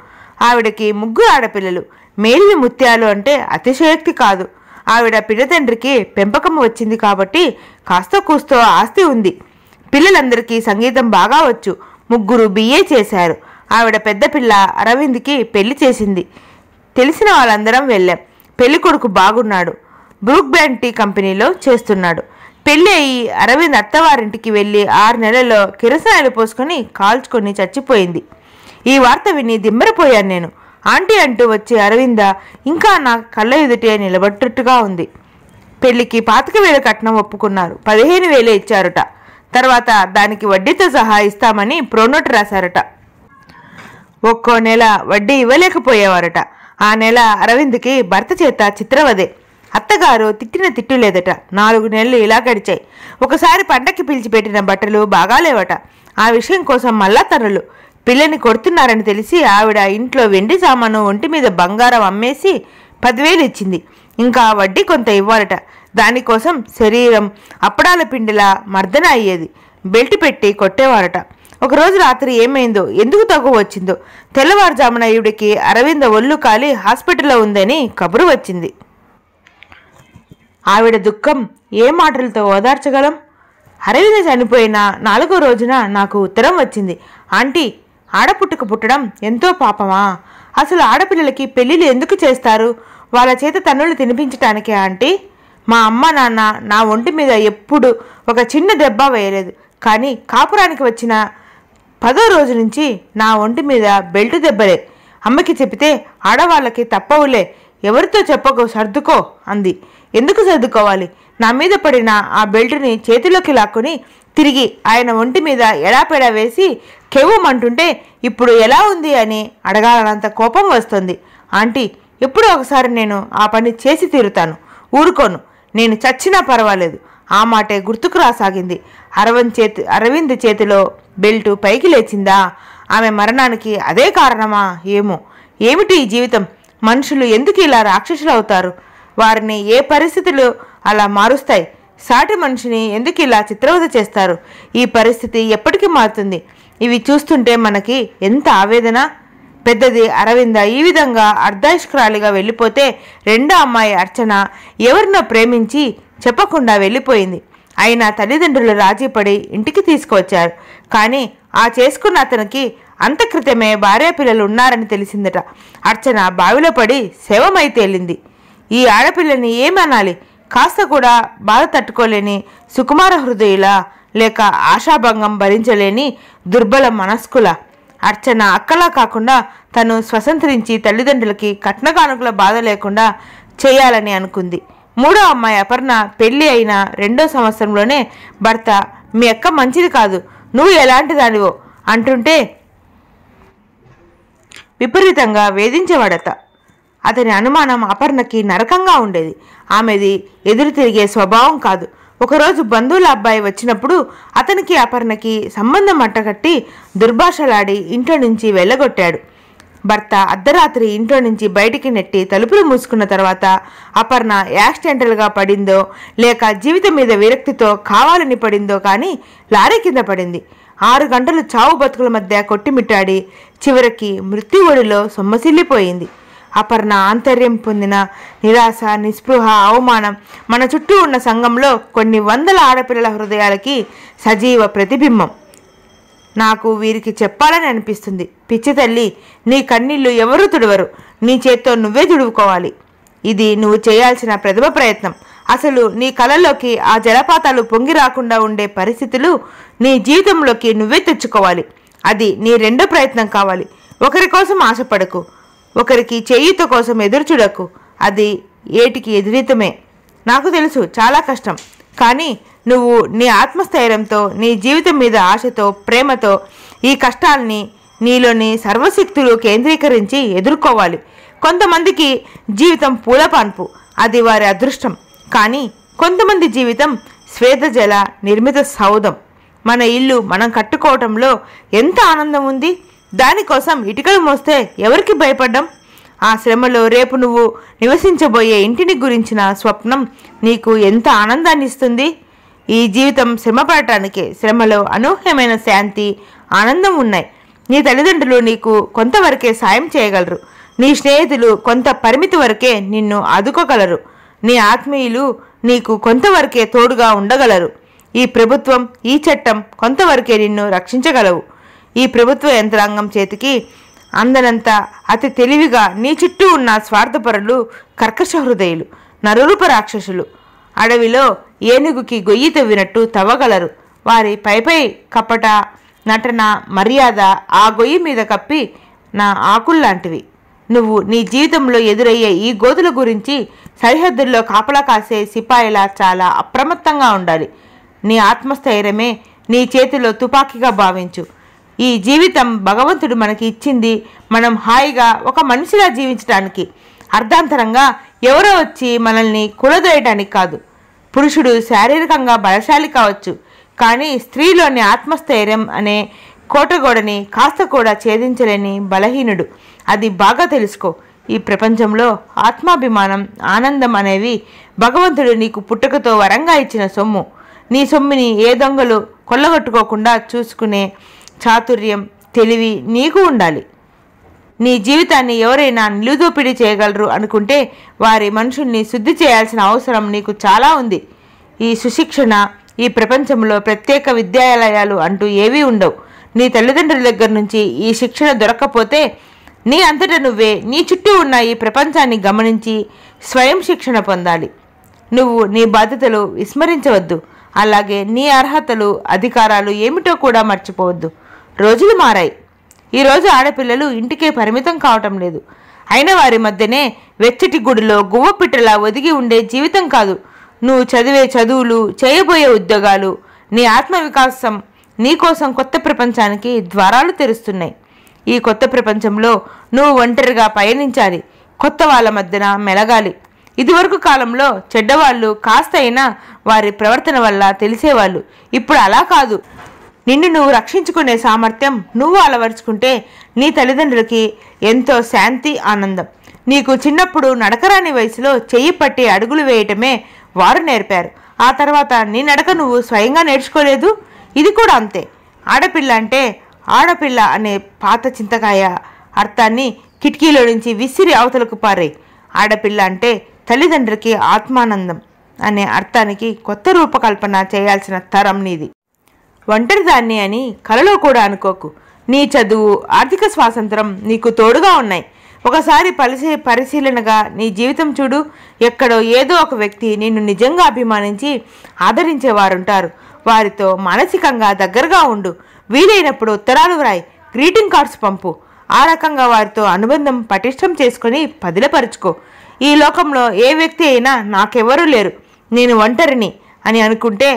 S1: ఆవిడకి ముగ్గురు ఆడపిల్లలు మేలిని ముత్యాలు అంటే అతిశయోక్తి కాదు ఆవిడ పిడతండ్రికి పెంపకం వచ్చింది కాబట్టి కాస్త కూస్తో ఆస్తి ఉంది పిల్లలందరికీ సంగీతం బాగా వచ్చు ముగ్గురు బిఏ చేశారు ఆవిడ పెద్ద పిల్ల అరవింద్కి పెళ్లి చేసింది తెలిసిన వాళ్ళందరం వెళ్ళాం పెళ్లి కొడుకు బాగున్నాడు బ్రూక్ బ్యాండ్ టీ కంపెనీలో చేస్తున్నాడు పెళ్ళి అయ్యి అరవింద్ అత్తవారింటికి వెళ్ళి ఆరు నెలల్లో కిరసనాయలు పోసుకొని కాల్చుకొని చచ్చిపోయింది ఈ వార్త విని దిమ్మరిపోయాను నేను ఆంటీ అంటూ వచ్చే అరవింద ఇంకా నా కళ్ళ ఎదుటి నిలబడ్డట్టుగా ఉంది పెళ్లికి పాతిక వేల కట్నం ఒప్పుకున్నారు పదిహేను వేలే ఇచ్చారుట తర్వాత దానికి వడ్డీతో సహా ఇస్తామని ప్రోనోట్ రాశారట ఒక్కో నెల వడ్డీ ఇవ్వలేకపోయేవారట ఆ నెల అరవింద్కి భర్త చేత చిత్రవదే అత్తగారు తిట్టిన తిట్టు లేదట నాలుగు నెలలు ఇలా గడిచాయి ఒకసారి పంటకి పిలిచిపెట్టిన బట్టలు బాగాలేవట ఆ విషయం కోసం మళ్ళా తనులు పిల్లని కొడుతున్నారని తెలిసి ఆవిడ ఇంట్లో వెండి సామాను ఒంటి మీద బంగారం అమ్మేసి పదివేలు ఇచ్చింది ఇంకా వడ్డీ కొంత ఇవ్వాలట దానికోసం శరీరం అప్పడాల పిండిలా మర్దన అయ్యేది బెల్ట్ పెట్టి కొట్టేవారట ఒకరోజు రాత్రి ఏమైందో ఎందుకు తగ్గు వచ్చిందో తెల్లవారుజామునయుడికి అరవింద ఒళ్ళు కాలి హాస్పిటల్లో ఉందని కబురు వచ్చింది ఆవిడ దుఃఖం ఏ మాటలతో ఓదార్చగలం అరవింద చనిపోయిన నాలుగో రోజున నాకు ఉత్తరం వచ్చింది ఆంటీ ఆడపుట్టుక పుట్టడం ఎంతో పాపమా అసలు ఆడపిల్లలకి పెళ్ళిళ్ళు ఎందుకు చేస్తారు వాళ్ళ చేత తన్నులు తినిపించటానికే ఆంటీ మా అమ్మ నాన్న నా ఒంటి మీద ఎప్పుడు ఒక చిన్న దెబ్బ వేయలేదు కానీ కాపురానికి వచ్చిన పదో రోజు నుంచి నా ఒంటి మీద బెల్ట్ దెబ్బలే అమ్మకి చెబితే ఆడవాళ్ళకి తప్పవులే ఎవరితో చెప్పకు సర్దుకో అంది ఎందుకు సర్దుకోవాలి నా మీద పడిన ఆ బెల్ట్ని చేతిలోకి లాక్కుని తిరిగి ఆయన ఒంటి మీద ఎడాపెడా వేసి కెవ్వమంటుంటే ఇప్పుడు ఎలా ఉంది అని అడగాలనంత కోపం వస్తుంది ఆంటీ ఎప్పుడో ఒకసారి నేను ఆ పని చేసి తీరుతాను ఊరుకోను నేను చచ్చినా పర్వాలేదు ఆ మాటే గుర్తుకు రాసాగింది అరవింద్ చేతి అరవింద్ చేతిలో బెల్టు పైకి లేచిందా ఆమె మరణానికి అదే కారణమా ఏమో ఏమిటి ఈ జీవితం మనుషులు ఎందుకు ఇలా రాక్షసులు అవుతారు వారిని ఏ పరిస్థితులు అలా మారుస్తాయి సాటి మనిషిని ఎందుకు ఇలా చిత్రవత చేస్తారు ఈ పరిస్థితి ఎప్పటికీ మారుతుంది ఇవి చూస్తుంటే మనకి ఎంత ఆవేదన పెద్దది అరవింద ఈ విధంగా అర్ధాయుష్కురాలిగా వెళ్ళిపోతే రెండో అమ్మాయి అర్చన ఎవరినో ప్రేమించి చెప్పకుండా వెళ్ళిపోయింది అయినా తల్లిదండ్రులు రాజీపడి ఇంటికి తీసుకువచ్చారు కానీ ఆ చేసుకున్న అతనికి అంతక్రితమే భార్య పిల్లలు ఉన్నారని తెలిసిందట అర్చన బావిలో పడి శవమై తేలింది ఈ ఆడపిల్లని ఏమనాలి కాస్త కూడా బాధ తట్టుకోలేని సుకుమార హృదయుల లేక ఆశాభంగం భరించలేని దుర్బల మనస్కుల అర్చన అక్కలా కాకుండా తను స్వతంత్రించి తల్లిదండ్రులకి కట్నకానుకల బాధ లేకుండా చేయాలని అనుకుంది మూడో అమ్మాయి అపర్ణ పెళ్ళి అయిన రెండో సంవత్సరంలోనే భర్త మీ అక్క మంచిది కాదు నువ్వు ఎలాంటి దానివో అంటుంటే విపరీతంగా వేధించేవాడత అతని అనుమానం అపర్ణకి నరకంగా ఉండేది ఆమెది ఎదురు తిరిగే స్వభావం కాదు ఒకరోజు బంధువుల అబ్బాయి వచ్చినప్పుడు అతనికి అపర్ణకి సంబంధం అట్టగట్టి దుర్భాషలాడి ఇంట్లో నుంచి వెళ్ళగొట్టాడు భర్త అర్ధరాత్రి ఇంట్లో నుంచి బయటికి నెట్టి తలుపులు మూసుకున్న తర్వాత అపర్ణ యాక్సిడెంటల్గా పడిందో లేక జీవితం మీద విరక్తితో కావాలని పడిందో కానీ లారీ కింద పడింది ఆరు గంటలు చావు బతుకుల మధ్య కొట్టిమిట్టాడి చివరికి మృత్యువుడిలో సొమ్మసిల్లిపోయింది అపర్ణ ఆంతర్యం పొందిన నిరాశ నిస్పృహ అవమానం మన చుట్టూ ఉన్న సంఘంలో కొన్ని వందల ఆడపిల్లల హృదయాలకి సజీవ ప్రతిబింబం నాకు వీరికి చెప్పాలని అనిపిస్తుంది పిచ్చి తల్లి నీ కన్నీళ్ళు ఎవరూ తుడవరు నీ చేత్తో నువ్వే తుడువుకోవాలి ఇది నువ్వు చేయాల్సిన ప్రథమ ప్రయత్నం అసలు నీ కళలోకి ఆ జలపాతాలు పొంగి రాకుండా ఉండే పరిస్థితులు నీ జీవితంలోకి నువ్వే తెచ్చుకోవాలి అది నీ రెండో ప్రయత్నం కావాలి ఒకరి కోసం ఆశపడకు ఒకరికి చేయూత కోసం ఎదురుచుడకు అది ఏటికి ఎదురీతమే నాకు తెలుసు చాలా కష్టం కానీ నువ్వు నీ ఆత్మస్థైర్యంతో నీ జీవితం మీద ఆశతో ప్రేమతో ఈ కష్టాల్ని నీలోని సర్వశక్తులు కేంద్రీకరించి ఎదుర్కోవాలి కొంతమందికి జీవితం పూలపాన్పు అది వారి అదృష్టం కానీ కొంతమంది జీవితం స్వేదజల నిర్మిత సౌధం మన ఇల్లు మనం కట్టుకోవటంలో ఎంత ఆనందం ఉంది దానికోసం ఇటుకలు మోస్తే ఎవరికి భయపడ్డం ఆ శ్రమలో రేపు నువ్వు నివసించబోయే ఇంటిని గురించిన స్వప్నం నీకు ఎంత ఆనందాన్ని ఇస్తుంది ఈ జీవితం శ్రమ శ్రమలో అనూహ్యమైన శాంతి ఆనందం ఉన్నాయి నీ తల్లిదండ్రులు నీకు కొంతవరకే సాయం చేయగలరు నీ స్నేహితులు కొంత పరిమితి వరకే నిన్ను ఆదుకోగలరు నీ ఆత్మీయులు నీకు కొంతవరకే తోడుగా ఉండగలరు ఈ ప్రభుత్వం ఈ చట్టం కొంతవరకే నిన్ను రక్షించగలవు ఈ ప్రభుత్వ యంత్రాంగం చేతికి అందనంత అతి తెలివిగా నీ చుట్టూ ఉన్న స్వార్థపరులు కర్కశ హృదయులు నరురూప రాక్షసులు అడవిలో ఏనుగుకి గొయ్యి తవ్వినట్టు తవ్వగలరు వారి పైపై కపట నటన మర్యాద ఆ గొయ్యి మీద కప్పి నా ఆకుల్లాంటివి నువ్వు నీ జీవితంలో ఎదురయ్యే ఈ గోతుల గురించి సరిహద్దుల్లో కాపలా కాసే సిపాయిలా చాలా అప్రమత్తంగా ఉండాలి నీ ఆత్మస్థైర్యమే నీ చేతిలో తుపాకీగా భావించు ఈ జీవితం భగవంతుడు మనకి ఇచ్చింది మనం హాయిగా ఒక మనిషిలా జీవించడానికి అర్ధాంతరంగా ఎవరో వచ్చి మనల్ని కులదోయటానికి కాదు పురుషుడు శారీరకంగా బలశాలి కావచ్చు కానీ స్త్రీలోని ఆత్మస్థైర్యం అనే కోటగోడని కాస్త కూడా ఛేదించలేని బలహీనుడు అది బాగా తెలుసుకో ఈ ప్రపంచంలో ఆత్మాభిమానం ఆనందం అనేవి భగవంతుడు నీకు పుట్టుకతో వరంగా ఇచ్చిన సొమ్ము నీ సొమ్ముని ఏ దొంగలు కొల్లగొట్టుకోకుండా చూసుకునే చాతుర్యం తెలివి నీకు ఉండాలి నీ జీవితాన్ని ఎవరైనా నిలుదోపిడి చేయగలరు అనుకుంటే వారి మనుషుల్ని శుద్ధి చేయాల్సిన అవసరం నీకు చాలా ఉంది ఈ సుశిక్షణ ఈ ప్రపంచంలో ప్రత్యేక విద్యాలయాలు అంటూ ఏవీ ఉండవు నీ తల్లిదండ్రుల దగ్గర నుంచి ఈ శిక్షణ దొరకపోతే నీ అంతటా నువ్వే నీ చుట్టూ ఉన్న ఈ ప్రపంచాన్ని గమనించి స్వయం శిక్షణ పొందాలి నువ్వు నీ బాధ్యతలు విస్మరించవద్దు అలాగే నీ అర్హతలు అధికారాలు ఏమిటో కూడా మర్చిపోవద్దు రోజులు మారాయి ఈరోజు ఆడపిల్లలు ఇంటికే పరిమితం కావటం లేదు అయిన వారి మధ్యనే వెచ్చటి గుడిలో గువ్వపిట్టలా ఒదిగి ఉండే జీవితం కాదు నువ్వు చదివే చదువులు చేయబోయే ఉద్యోగాలు నీ ఆత్మవికాసం నీకోసం కొత్త ప్రపంచానికి ద్వారాలు తెరుస్తున్నాయి ఈ కొత్త ప్రపంచంలో నువ్వు ఒంటరిగా పయనించాలి కొత్త వాళ్ళ మధ్యన మెలగాలి ఇదివరకు కాలంలో చెడ్డవాళ్ళు కాస్త అయినా వారి ప్రవర్తన వల్ల తెలిసేవాళ్ళు ఇప్పుడు అలా కాదు నిన్ను నువ్వు రక్షించుకునే సామర్థ్యం నువ్వు అలవరుచుకుంటే నీ తల్లిదండ్రులకి ఎంతో శాంతి ఆనందం నీకు చిన్నప్పుడు నడకరాని వయసులో చెయ్యి పట్టి అడుగులు వేయటమే వారు నేర్పారు ఆ తర్వాత నీ నడక నువ్వు స్వయంగా నేర్చుకోలేదు ఇది కూడా అంతే ఆడపిల్ల అంటే ఆడపిల్ల అనే పాత చింతకాయ అర్థాన్ని కిటికీలో నుంచి విసిరి అవతలకు పారే ఆడపిల్ల అంటే తల్లిదండ్రులకి ఆత్మానందం అనే అర్థానికి కొత్త రూపకల్పన చేయాల్సిన తరం నీది ఒంటరిదాన్ని అని కలలో కూడా అనుకోకు నీ చదువు ఆర్థిక స్వాతంత్రం నీకు తోడుగా ఉన్నాయి ఒకసారి పరిశీ పరిశీలనగా నీ జీవితం చూడు ఎక్కడో ఏదో ఒక వ్యక్తి నిన్ను నిజంగా అభిమానించి ఆదరించేవారుంటారు వారితో మానసికంగా దగ్గరగా ఉండు వీలైనప్పుడు ఉత్తరాలు వ్రాయి గ్రీటింగ్ కార్డ్స్ పంపు ఆ రకంగా వారితో అనుబంధం పటిష్టం చేసుకొని పదిలపరుచుకో ఈ లోకంలో ఏ వ్యక్తి అయినా నాకెవరూ లేరు నేను ఒంటరిని అని అనుకుంటే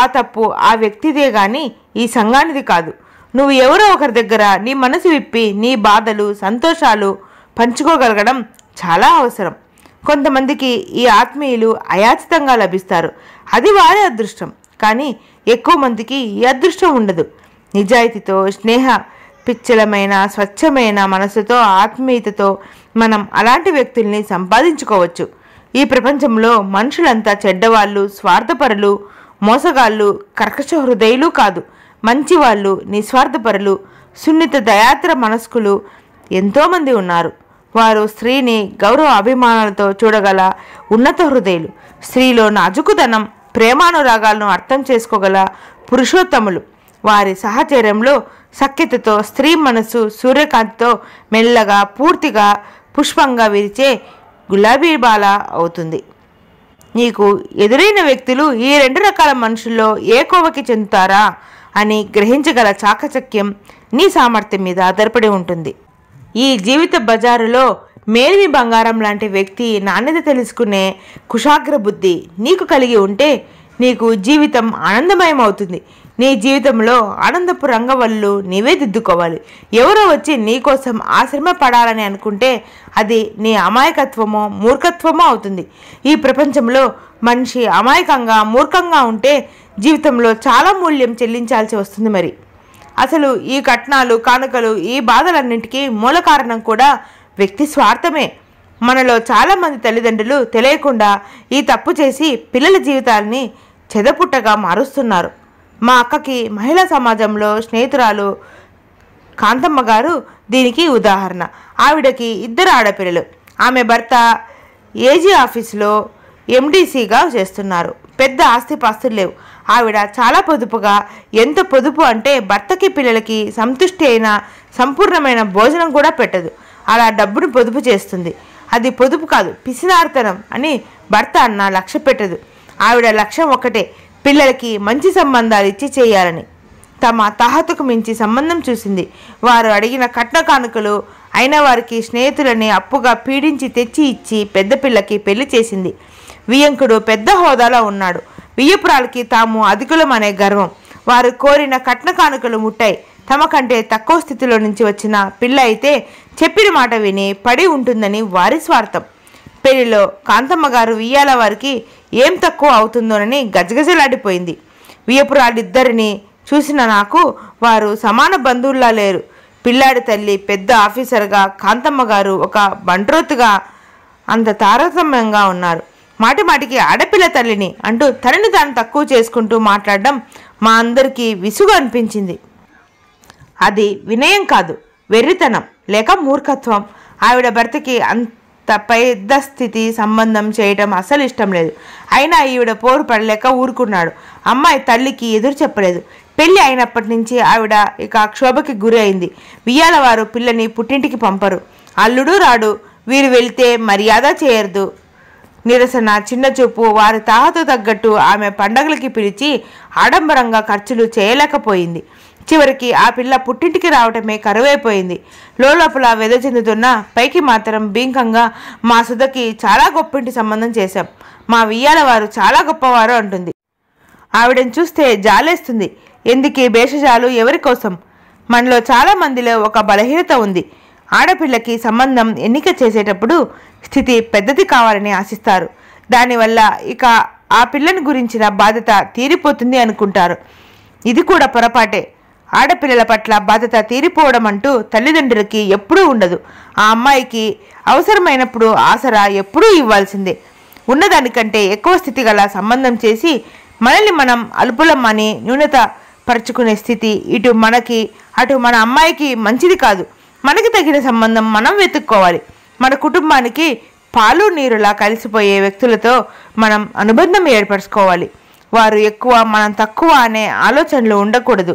S1: ఆ తప్పు ఆ వ్యక్తిదే గాని ఈ సంఘానిది కాదు నువ్వు ఎవరో ఒకరి దగ్గర నీ మనసు విప్పి నీ బాధలు సంతోషాలు పంచుకోగలగడం చాలా అవసరం కొంతమందికి ఈ ఆత్మీయులు అయాచితంగా లభిస్తారు అది వారి అదృష్టం కానీ ఎక్కువ మందికి ఈ అదృష్టం ఉండదు నిజాయితీతో స్నేహ పిచ్చలమైన స్వచ్ఛమైన మనసుతో ఆత్మీయతతో మనం అలాంటి వ్యక్తుల్ని సంపాదించుకోవచ్చు ఈ ప్రపంచంలో మనుషులంతా చెడ్డవాళ్ళు స్వార్థపరులు మోసగాళ్ళు కర్కశ హృదయులు కాదు మంచివాళ్ళు నిస్వార్థపరులు సున్నిత దయాత్ర మనస్కులు ఎంతోమంది ఉన్నారు వారు స్త్రీని గౌరవ అభిమానాలతో చూడగల ఉన్నత హృదయులు స్త్రీలో నాజుకుదనం ప్రేమానురాగాలను అర్థం చేసుకోగల పురుషోత్తములు వారి సహచర్యంలో సఖ్యతతో స్త్రీ మనసు సూర్యకాంతితో మెల్లగా పూర్తిగా పుష్పంగా విరిచే గులాబీ బాల అవుతుంది నీకు ఎదురైన వ్యక్తులు ఈ రెండు రకాల మనుషుల్లో ఏ కోవకి చెందుతారా అని గ్రహించగల చాకచక్యం నీ సామర్థ్యం మీద ఆధారపడి ఉంటుంది ఈ జీవిత బజారులో మేలిమి బంగారం లాంటి వ్యక్తి నాణ్యత తెలుసుకునే కుషాగ్ర బుద్ధి నీకు కలిగి ఉంటే నీకు జీవితం ఆనందమయం అవుతుంది నీ జీవితంలో ఆనందపు రంగవల్లు నీవే దిద్దుకోవాలి ఎవరో వచ్చి నీకోసం ఆశ్రమ పడాలని అనుకుంటే అది నీ అమాయకత్వమో మూర్ఖత్వమో అవుతుంది ఈ ప్రపంచంలో మనిషి అమాయకంగా మూర్ఖంగా ఉంటే జీవితంలో చాలా మూల్యం చెల్లించాల్సి వస్తుంది మరి అసలు ఈ కట్నాలు కానుకలు ఈ బాధలన్నింటికీ మూల కారణం కూడా వ్యక్తి స్వార్థమే మనలో చాలామంది తల్లిదండ్రులు తెలియకుండా ఈ తప్పు చేసి పిల్లల జీవితాల్ని చెదపుట్టగా మారుస్తున్నారు మా అక్కకి మహిళా సమాజంలో స్నేహితురాలు కాంతమ్మ గారు దీనికి ఉదాహరణ ఆవిడకి ఇద్దరు ఆడపిల్లలు ఆమె భర్త ఏజీ ఆఫీస్లో ఎండీసీగా చేస్తున్నారు పెద్ద ఆస్తిపాస్తులు లేవు ఆవిడ చాలా పొదుపుగా ఎంత పొదుపు అంటే భర్తకి పిల్లలకి సంతుష్టి అయిన సంపూర్ణమైన భోజనం కూడా పెట్టదు అలా డబ్బును పొదుపు చేస్తుంది అది పొదుపు కాదు పిసినార్తనం అని భర్త అన్న లక్ష్య పెట్టదు ఆవిడ లక్ష్యం ఒకటే పిల్లలకి మంచి సంబంధాలు ఇచ్చి చేయాలని తమ తాహతకు మించి సంబంధం చూసింది వారు అడిగిన కట్న కానుకలు అయిన వారికి స్నేహితులని అప్పుగా పీడించి తెచ్చి ఇచ్చి పెద్ద పిల్లకి పెళ్లి చేసింది వియంకుడు పెద్ద హోదాలో ఉన్నాడు వియ్యపురాలకి తాము అనే గర్వం వారు కోరిన కట్న కానుకలు ముట్టాయి తమ కంటే తక్కువ స్థితిలో నుంచి వచ్చిన పిల్ల అయితే చెప్పిన మాట విని పడి ఉంటుందని వారి స్వార్థం పెళ్లిలో కాంతమ్మ గారు వియ్యాల వారికి ఏం తక్కువ అవుతుందోనని గజగజలాడిపోయింది వియపురాళ్ళిద్దరిని చూసిన నాకు వారు సమాన బంధువుల్లా లేరు పిల్లాడి తల్లి పెద్ద ఆఫీసర్గా కాంతమ్మ గారు ఒక బంట్రోతుగా అంత తారతమ్యంగా ఉన్నారు మాటి మాటికి ఆడపిల్ల తల్లిని అంటూ తనని తాను తక్కువ చేసుకుంటూ మాట్లాడడం మా అందరికీ విసుగు అనిపించింది అది వినయం కాదు వెర్రితనం లేక మూర్ఖత్వం ఆవిడ భర్తకి అంత పెద్ద స్థితి సంబంధం చేయటం అసలు ఇష్టం లేదు అయినా ఈవిడ పోరు పడలేక ఊరుకున్నాడు అమ్మాయి తల్లికి ఎదురు చెప్పలేదు పెళ్లి అయినప్పటి నుంచి ఆవిడ ఇక క్షోభకి గురి అయింది బియ్యాల వారు పిల్లని పుట్టింటికి పంపరు అల్లుడు రాడు వీరు వెళ్తే మర్యాద చేయర్దు నిరసన చిన్న చూపు వారి తాహతో తగ్గట్టు ఆమె పండగలకి పిలిచి ఆడంబరంగా ఖర్చులు చేయలేకపోయింది చివరికి ఆ పిల్ల పుట్టింటికి రావటమే కరువైపోయింది లోపల వెద చెందుతున్న పైకి మాత్రం బీంకంగా మా సుధకి చాలా గొప్పింటి సంబంధం చేశాం మా వియ్యాల వారు చాలా గొప్పవారు అంటుంది ఆవిడని చూస్తే జాలేస్తుంది ఎందుకే భేషజాలు ఎవరి కోసం మనలో చాలా మందిలో ఒక బలహీనత ఉంది ఆడపిల్లకి సంబంధం ఎన్నిక చేసేటప్పుడు స్థితి పెద్దది కావాలని ఆశిస్తారు దానివల్ల ఇక ఆ పిల్లని గురించిన బాధ్యత తీరిపోతుంది అనుకుంటారు ఇది కూడా పొరపాటే ఆడపిల్లల పట్ల బాధ్యత తీరిపోవడం అంటూ తల్లిదండ్రులకి ఎప్పుడూ ఉండదు ఆ అమ్మాయికి అవసరమైనప్పుడు ఆసరా ఎప్పుడూ ఇవ్వాల్సిందే ఉన్నదానికంటే ఎక్కువ స్థితి గల సంబంధం చేసి మనల్ని మనం అని న్యూనత పరుచుకునే స్థితి ఇటు మనకి అటు మన అమ్మాయికి మంచిది కాదు మనకి తగిన సంబంధం మనం వెతుక్కోవాలి మన కుటుంబానికి పాలు నీరులా కలిసిపోయే వ్యక్తులతో మనం అనుబంధం ఏర్పరచుకోవాలి వారు ఎక్కువ మనం తక్కువ అనే ఆలోచనలు ఉండకూడదు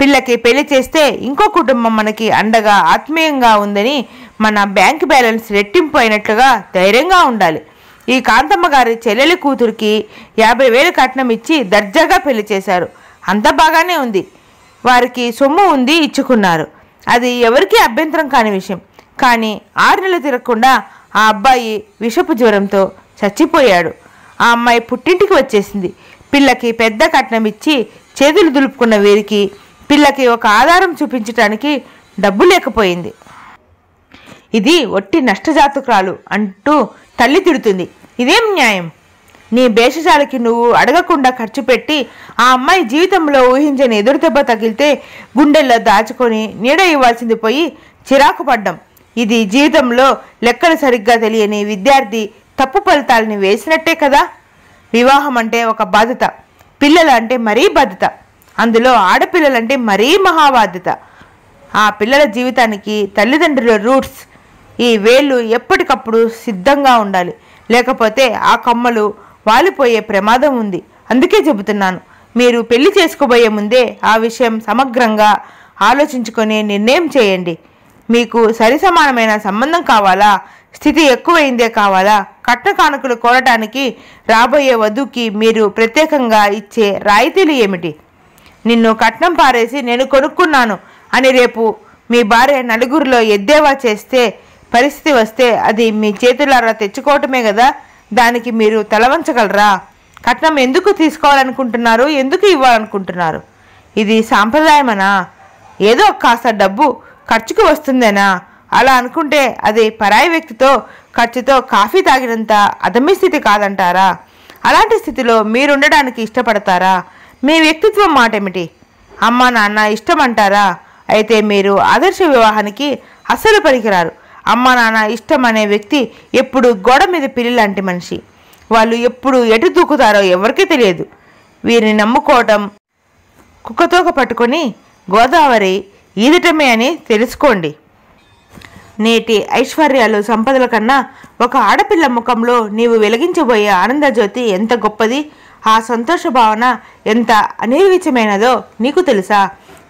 S1: పిల్లకి పెళ్లి చేస్తే ఇంకో కుటుంబం మనకి అండగా ఆత్మీయంగా ఉందని మన బ్యాంక్ బ్యాలెన్స్ రెట్టింపు అయినట్లుగా ధైర్యంగా ఉండాలి ఈ కాంతమ్మ గారి చెల్లెలి కూతురికి యాభై వేలు కట్నం ఇచ్చి దర్జాగా పెళ్లి చేశారు అంత బాగానే ఉంది వారికి సొమ్ము ఉంది ఇచ్చుకున్నారు అది ఎవరికీ అభ్యంతరం కాని విషయం కానీ ఆరు నెలలు తిరగకుండా ఆ అబ్బాయి విషపు జ్వరంతో చచ్చిపోయాడు ఆ అమ్మాయి పుట్టింటికి వచ్చేసింది పిల్లకి పెద్ద కట్నం ఇచ్చి చేతులు దులుపుకున్న వీరికి పిల్లకి ఒక ఆధారం చూపించటానికి డబ్బు లేకపోయింది ఇది ఒట్టి నష్టజాతకురాలు అంటూ తల్లి తిడుతుంది ఇదేం న్యాయం నీ భేషజాలకి నువ్వు అడగకుండా ఖర్చు పెట్టి ఆ అమ్మాయి జీవితంలో ఊహించని ఎదురుదెబ్బ తగిలితే గుండెల్లో దాచుకొని నీడ ఇవ్వాల్సింది పోయి చిరాకు పడ్డం ఇది జీవితంలో లెక్కలు సరిగ్గా తెలియని విద్యార్థి తప్పు ఫలితాలని వేసినట్టే కదా వివాహం అంటే ఒక బాధ్యత పిల్లలు అంటే మరీ బాధ్యత అందులో ఆడపిల్లలంటే మరీ మహాబాధ్యత ఆ పిల్లల జీవితానికి తల్లిదండ్రుల రూట్స్ ఈ వేళ్ళు ఎప్పటికప్పుడు సిద్ధంగా ఉండాలి లేకపోతే ఆ కమ్మలు వాలిపోయే ప్రమాదం ఉంది అందుకే చెబుతున్నాను మీరు పెళ్లి చేసుకోబోయే ముందే ఆ విషయం సమగ్రంగా ఆలోచించుకొని నిర్ణయం చేయండి మీకు సరిసమానమైన సంబంధం కావాలా స్థితి ఎక్కువైందే కావాలా కట్న కానుకలు కోరటానికి రాబోయే వధువుకి మీరు ప్రత్యేకంగా ఇచ్చే రాయితీలు ఏమిటి నిన్ను కట్నం పారేసి నేను కొనుక్కున్నాను అని రేపు మీ భార్య నలుగురిలో ఎద్దేవా చేస్తే పరిస్థితి వస్తే అది మీ చేతులారా తెచ్చుకోవటమే కదా దానికి మీరు తలవంచగలరా కట్నం ఎందుకు తీసుకోవాలనుకుంటున్నారు ఎందుకు ఇవ్వాలనుకుంటున్నారు ఇది సాంప్రదాయమనా ఏదో కాస్త డబ్బు ఖర్చుకు వస్తుందేనా అలా అనుకుంటే అది పరాయి వ్యక్తితో ఖర్చుతో కాఫీ తాగినంత అదమ్య స్థితి కాదంటారా అలాంటి స్థితిలో మీరుండడానికి ఇష్టపడతారా మీ వ్యక్తిత్వం మాట ఏమిటి అమ్మ నాన్న ఇష్టం అంటారా అయితే మీరు ఆదర్శ వివాహానికి అసలు పనికిరారు అమ్మ నాన్న ఇష్టం అనే వ్యక్తి ఎప్పుడు గోడ మీద పిల్లి లాంటి మనిషి వాళ్ళు ఎప్పుడు ఎటు దూకుతారో ఎవరికీ తెలియదు వీరిని నమ్ముకోవటం కుక్కతోక పట్టుకొని గోదావరి ఈదటమే అని తెలుసుకోండి నేటి ఐశ్వర్యాలు సంపదల కన్నా ఒక ఆడపిల్ల ముఖంలో నీవు వెలిగించబోయే ఆనందజ్యోతి ఎంత గొప్పది ఆ సంతోష భావన ఎంత అనిర్విచమైనదో నీకు తెలుసా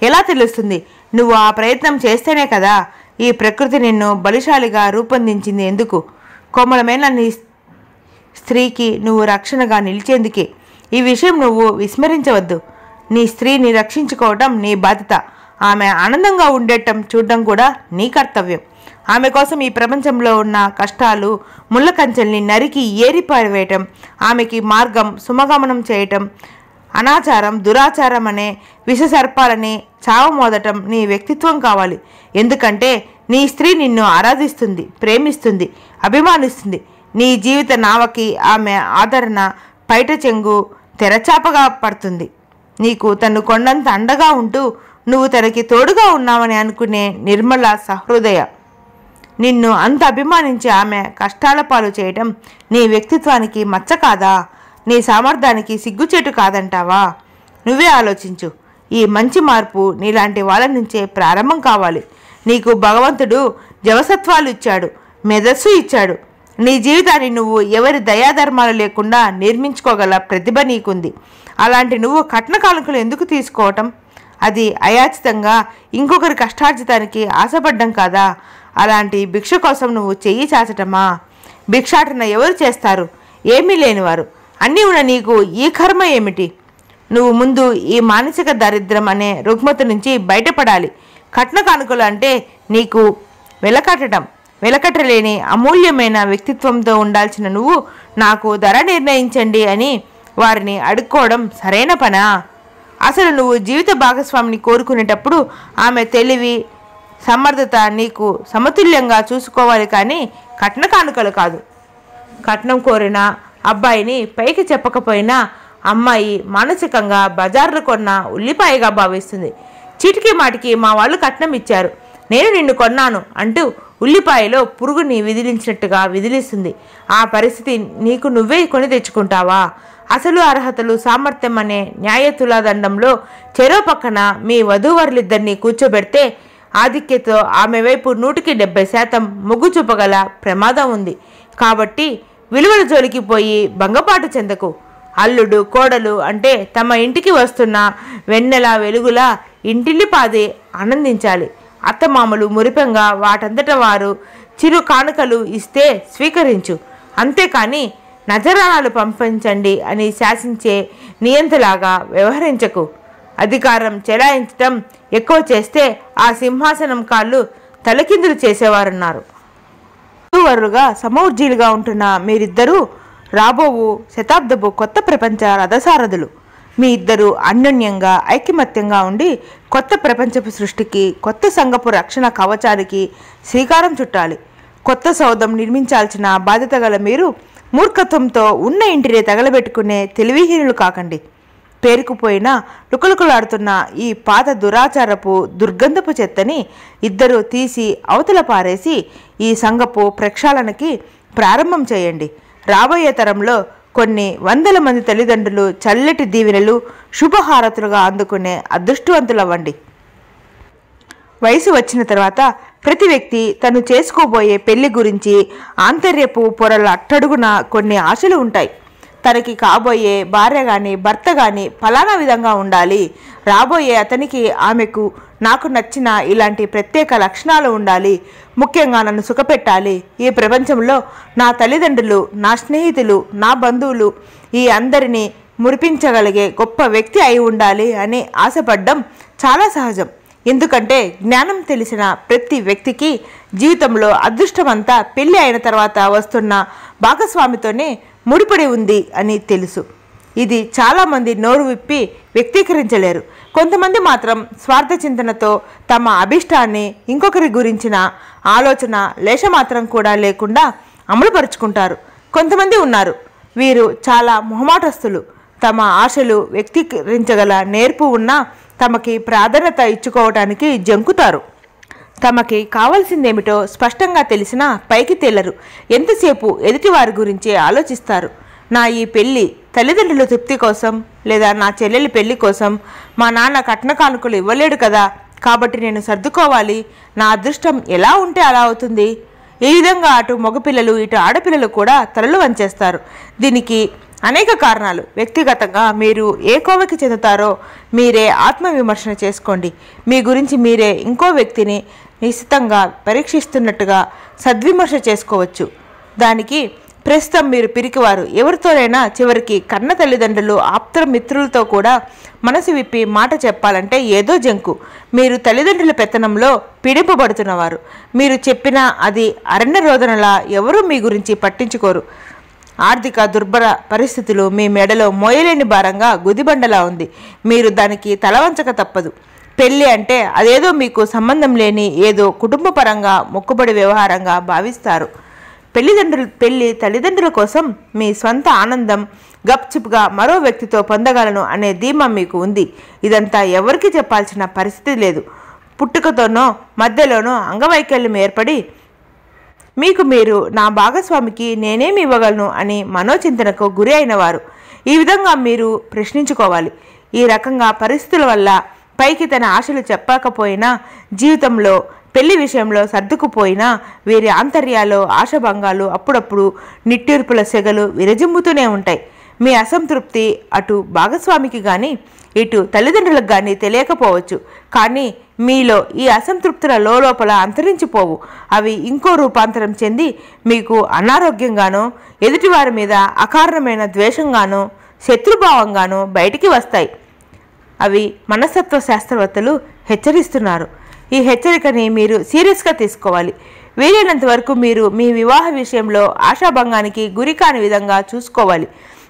S1: ఎలా తెలుస్తుంది నువ్వు ఆ ప్రయత్నం చేస్తేనే కదా ఈ ప్రకృతి నిన్ను బలిశాలిగా రూపొందించింది ఎందుకు కోమలమైన నీ స్త్రీకి నువ్వు రక్షణగా నిలిచేందుకే ఈ విషయం నువ్వు విస్మరించవద్దు నీ స్త్రీని రక్షించుకోవటం నీ బాధ్యత ఆమె ఆనందంగా ఉండేటం చూడడం కూడా నీ కర్తవ్యం ఆమె కోసం ఈ ప్రపంచంలో ఉన్న కష్టాలు ముళ్ళ కంచెల్ని నరికి ఏరిపారవేయటం ఆమెకి మార్గం సుమగమనం చేయటం అనాచారం దురాచారం అనే విషసర్పాలని చావమోదటం నీ వ్యక్తిత్వం కావాలి ఎందుకంటే నీ స్త్రీ నిన్ను ఆరాధిస్తుంది ప్రేమిస్తుంది అభిమానిస్తుంది నీ జీవిత నావకి ఆమె ఆదరణ పైట చెంగు తెరచాపగా పడుతుంది నీకు తను కొండంత అండగా ఉంటూ నువ్వు తనకి తోడుగా ఉన్నావని అనుకునే నిర్మల సహృదయ నిన్ను అంత అభిమానించి ఆమె కష్టాల పాలు చేయటం నీ వ్యక్తిత్వానికి మచ్చ కాదా నీ సామర్థ్యానికి సిగ్గుచేటు కాదంటావా నువ్వే ఆలోచించు ఈ మంచి మార్పు నీలాంటి వాళ్ళ నుంచే ప్రారంభం కావాలి నీకు భగవంతుడు జవసత్వాలు ఇచ్చాడు మెదస్సు ఇచ్చాడు నీ జీవితాన్ని నువ్వు ఎవరి దయాధర్మాలు లేకుండా నిర్మించుకోగల ప్రతిభ నీకుంది అలాంటి నువ్వు కట్న కానుకలు ఎందుకు తీసుకోవటం అది అయాచితంగా ఇంకొకరి కష్టార్జితానికి ఆశపడ్డం కాదా అలాంటి భిక్ష కోసం నువ్వు చెయ్యి చాచటమా భిక్షాటన ఎవరు చేస్తారు ఏమీ లేనివారు అన్నీ ఉన్న నీకు ఈ కర్మ ఏమిటి నువ్వు ముందు ఈ మానసిక దారిద్ర్యం అనే రుగ్మత నుంచి బయటపడాలి కట్న కానుకలు అంటే నీకు వెలకట్టడం వెలకట్టలేని అమూల్యమైన వ్యక్తిత్వంతో ఉండాల్సిన నువ్వు నాకు ధర నిర్ణయించండి అని వారిని అడుక్కోవడం సరైన పనా అసలు నువ్వు జీవిత భాగస్వామిని కోరుకునేటప్పుడు ఆమె తెలివి సమర్థత నీకు సమతుల్యంగా చూసుకోవాలి కానీ కట్న కానుకలు కాదు కట్నం కోరిన అబ్బాయిని పైకి చెప్పకపోయినా అమ్మాయి మానసికంగా బజార్లు కొన్న ఉల్లిపాయగా భావిస్తుంది చిటికి మాటికి మా వాళ్ళు కట్నం ఇచ్చారు నేను నిన్ను కొన్నాను అంటూ ఉల్లిపాయలో పురుగుని విదిలించినట్టుగా విదిలిస్తుంది ఆ పరిస్థితి నీకు నువ్వే కొని తెచ్చుకుంటావా అసలు అర్హతలు సామర్థ్యం అనే న్యాయ తులాదండంలో చెరో పక్కన మీ వధూవరులిద్దరినీ కూర్చోబెడితే ఆధిక్యతో ఆమె వైపు నూటికి డెబ్బై శాతం మొగ్గు చూపగల ప్రమాదం ఉంది కాబట్టి విలువల జోలికి పోయి భంగపాటు చెందకు అల్లుడు కోడలు అంటే తమ ఇంటికి వస్తున్న వెలుగుల వెలుగులా పాది ఆనందించాలి అత్తమామలు మురిపంగా వాటంతట వారు చిరు కానుకలు ఇస్తే స్వీకరించు అంతేకాని నజరాణాలు పంపించండి అని శాసించే నియంతలాగా వ్యవహరించకు అధికారం చెలాయించటం ఎక్కువ చేస్తే ఆ సింహాసనం కాళ్ళు తలకిందులు చేసేవారున్నారు వరుగా సమౌర్జీలుగా ఉంటున్న మీరిద్దరూ రాబోవు శతాబ్దపు కొత్త ప్రపంచ రథసారథులు మీ ఇద్దరు అన్యోన్యంగా ఐకమత్యంగా ఉండి కొత్త ప్రపంచపు సృష్టికి కొత్త సంఘపు రక్షణ కవచానికి శ్రీకారం చుట్టాలి కొత్త సౌధం నిర్మించాల్సిన బాధ్యత గల మీరు మూర్ఖత్వంతో ఉన్న ఇంటినే తగలబెట్టుకునే తెలివిహీనులు కాకండి పేరుకుపోయిన లుకలుకలాడుతున్న ఈ పాత దురాచారపు దుర్గంధపు చెత్తని ఇద్దరు తీసి అవతల పారేసి ఈ సంగపు ప్రక్షాళనకి ప్రారంభం చేయండి రాబోయే తరంలో కొన్ని వందల మంది తల్లిదండ్రులు చల్లటి దీవెనలు శుభహారతులుగా అందుకునే అదృష్టవంతులవ్వండి వయసు వచ్చిన తర్వాత ప్రతి వ్యక్తి తను చేసుకోబోయే పెళ్లి గురించి ఆంతర్యపు పొరల అట్టడుగున కొన్ని ఆశలు ఉంటాయి తనకి కాబోయే భార్య కానీ భర్త కానీ ఫలానా విధంగా ఉండాలి రాబోయే అతనికి ఆమెకు నాకు నచ్చిన ఇలాంటి ప్రత్యేక లక్షణాలు ఉండాలి ముఖ్యంగా నన్ను సుఖపెట్టాలి ఈ ప్రపంచంలో నా తల్లిదండ్రులు నా స్నేహితులు నా బంధువులు ఈ అందరినీ మురిపించగలిగే గొప్ప వ్యక్తి అయి ఉండాలి అని ఆశపడ్డం చాలా సహజం ఎందుకంటే జ్ఞానం తెలిసిన ప్రతి వ్యక్తికి జీవితంలో అదృష్టమంతా పెళ్ళి అయిన తర్వాత వస్తున్న భాగస్వామితోనే ముడిపడి ఉంది అని తెలుసు ఇది చాలామంది నోరు విప్పి వ్యక్తీకరించలేరు కొంతమంది మాత్రం స్వార్థ చింతనతో తమ అభిష్టాన్ని ఇంకొకరి గురించిన ఆలోచన లేశమాత్రం కూడా లేకుండా అమలుపరుచుకుంటారు కొంతమంది ఉన్నారు వీరు చాలా మొహమాటస్తులు తమ ఆశలు వ్యక్తీకరించగల నేర్పు ఉన్న తమకి ప్రాధాన్యత ఇచ్చుకోవటానికి జంకుతారు తమకి కావాల్సిందేమిటో స్పష్టంగా తెలిసినా పైకి తేలరు ఎంతసేపు ఎదుటివారి గురించే ఆలోచిస్తారు నా ఈ పెళ్ళి తల్లిదండ్రుల తృప్తి కోసం లేదా నా చెల్లెలి పెళ్లి కోసం మా నాన్న కట్న కానుకలు ఇవ్వలేడు కదా కాబట్టి నేను సర్దుకోవాలి నా అదృష్టం ఎలా ఉంటే అలా అవుతుంది ఈ విధంగా అటు మగపిల్లలు ఇటు ఆడపిల్లలు కూడా తలలు వంచేస్తారు దీనికి అనేక కారణాలు వ్యక్తిగతంగా మీరు ఏ కోవకి చెందుతారో మీరే ఆత్మవిమర్శన చేసుకోండి మీ గురించి మీరే ఇంకో వ్యక్తిని నిశ్చితంగా పరీక్షిస్తున్నట్టుగా సద్విమర్శ చేసుకోవచ్చు దానికి ప్రస్తుతం మీరు పిరికివారు ఎవరితోనైనా చివరికి కన్న తల్లిదండ్రులు ఆప్తర మిత్రులతో కూడా మనసు విప్పి మాట చెప్పాలంటే ఏదో జంకు మీరు తల్లిదండ్రుల పెత్తనంలో పీడింపబడుతున్నవారు మీరు చెప్పినా అది అరణ్య రోదనలా ఎవరూ మీ గురించి పట్టించుకోరు ఆర్థిక దుర్బల పరిస్థితులు మీ మెడలో మోయలేని భారంగా గుదిబండలా ఉంది మీరు దానికి తలవంచక తప్పదు పెళ్ళి అంటే అదేదో మీకు సంబంధం లేని ఏదో కుటుంబపరంగా మొక్కుబడి వ్యవహారంగా భావిస్తారు పెళ్లిదండ్రులు పెళ్లి తల్లిదండ్రుల కోసం మీ స్వంత ఆనందం గప్చుప్గా మరో వ్యక్తితో పొందగలను అనే ధీమా మీకు ఉంది ఇదంతా ఎవరికి చెప్పాల్సిన పరిస్థితి లేదు పుట్టుకతోనో మధ్యలోనో అంగవైకల్యం ఏర్పడి మీకు మీరు నా భాగస్వామికి నేనేమి ఇవ్వగలను అని మనోచింతనకు గురి అయిన వారు ఈ విధంగా మీరు ప్రశ్నించుకోవాలి ఈ రకంగా పరిస్థితుల వల్ల పైకి తన ఆశలు చెప్పకపోయినా జీవితంలో పెళ్లి విషయంలో సర్దుకుపోయినా వీరి ఆంతర్యాలు ఆశభంగాలు అప్పుడప్పుడు నిట్టూర్పుల సెగలు విరజిమ్ముతూనే ఉంటాయి మీ అసంతృప్తి అటు భాగస్వామికి కానీ ఇటు తల్లిదండ్రులకు కానీ తెలియకపోవచ్చు కానీ మీలో ఈ అసంతృప్తుల లోపల అంతరించిపోవు అవి ఇంకో రూపాంతరం చెంది మీకు అనారోగ్యంగానో ఎదుటివారి మీద అకారణమైన ద్వేషంగానో శత్రుభావంగానో బయటికి వస్తాయి అవి మనస్తత్వ శాస్త్రవేత్తలు హెచ్చరిస్తున్నారు ఈ హెచ్చరికని మీరు సీరియస్గా తీసుకోవాలి వీలైనంత వరకు మీరు మీ వివాహ విషయంలో ఆశాభంగానికి గురి కాని విధంగా చూసుకోవాలి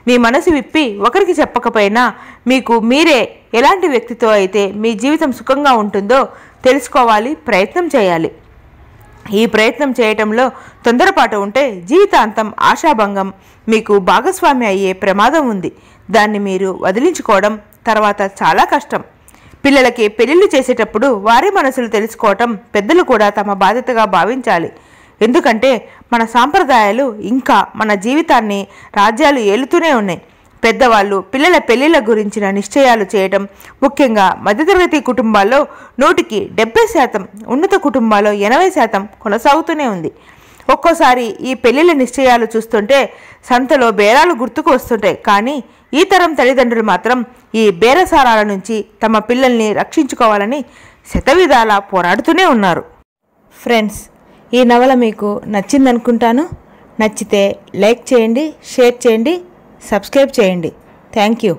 S1: మీ మనసు విప్పి ఒకరికి చెప్పకపోయినా మీకు మీరే ఎలాంటి వ్యక్తితో అయితే మీ జీవితం సుఖంగా ఉంటుందో తెలుసుకోవాలి ప్రయత్నం చేయాలి ఈ ప్రయత్నం చేయటంలో తొందరపాటు ఉంటే జీవితాంతం ఆశాభంగం మీకు భాగస్వామి అయ్యే ప్రమాదం ఉంది దాన్ని మీరు వదిలించుకోవడం తర్వాత చాలా కష్టం పిల్లలకి పెళ్లిళ్ళు చేసేటప్పుడు వారి మనసులు తెలుసుకోవటం పెద్దలు కూడా తమ బాధ్యతగా భావించాలి ఎందుకంటే మన సాంప్రదాయాలు ఇంకా మన జీవితాన్ని రాజ్యాలు ఏలుతూనే ఉన్నాయి పెద్దవాళ్ళు పిల్లల పెళ్లిళ్ళ గురించిన నిశ్చయాలు చేయటం ముఖ్యంగా మధ్యతరగతి కుటుంబాల్లో నూటికి డెబ్బై శాతం ఉన్నత కుటుంబాల్లో ఎనభై శాతం కొనసాగుతూనే ఉంది ఒక్కోసారి ఈ పెళ్లిళ్ళ నిశ్చయాలు చూస్తుంటే సంతలో బేరాలు గుర్తుకు వస్తుంటాయి కానీ ఈ తరం తల్లిదండ్రులు మాత్రం ఈ బేరసారాల నుంచి తమ పిల్లల్ని రక్షించుకోవాలని శతవిధాలా పోరాడుతూనే ఉన్నారు ఫ్రెండ్స్ ఈ నవల మీకు నచ్చిందనుకుంటాను నచ్చితే లైక్ చేయండి షేర్ చేయండి సబ్స్క్రైబ్ చేయండి థ్యాంక్ యూ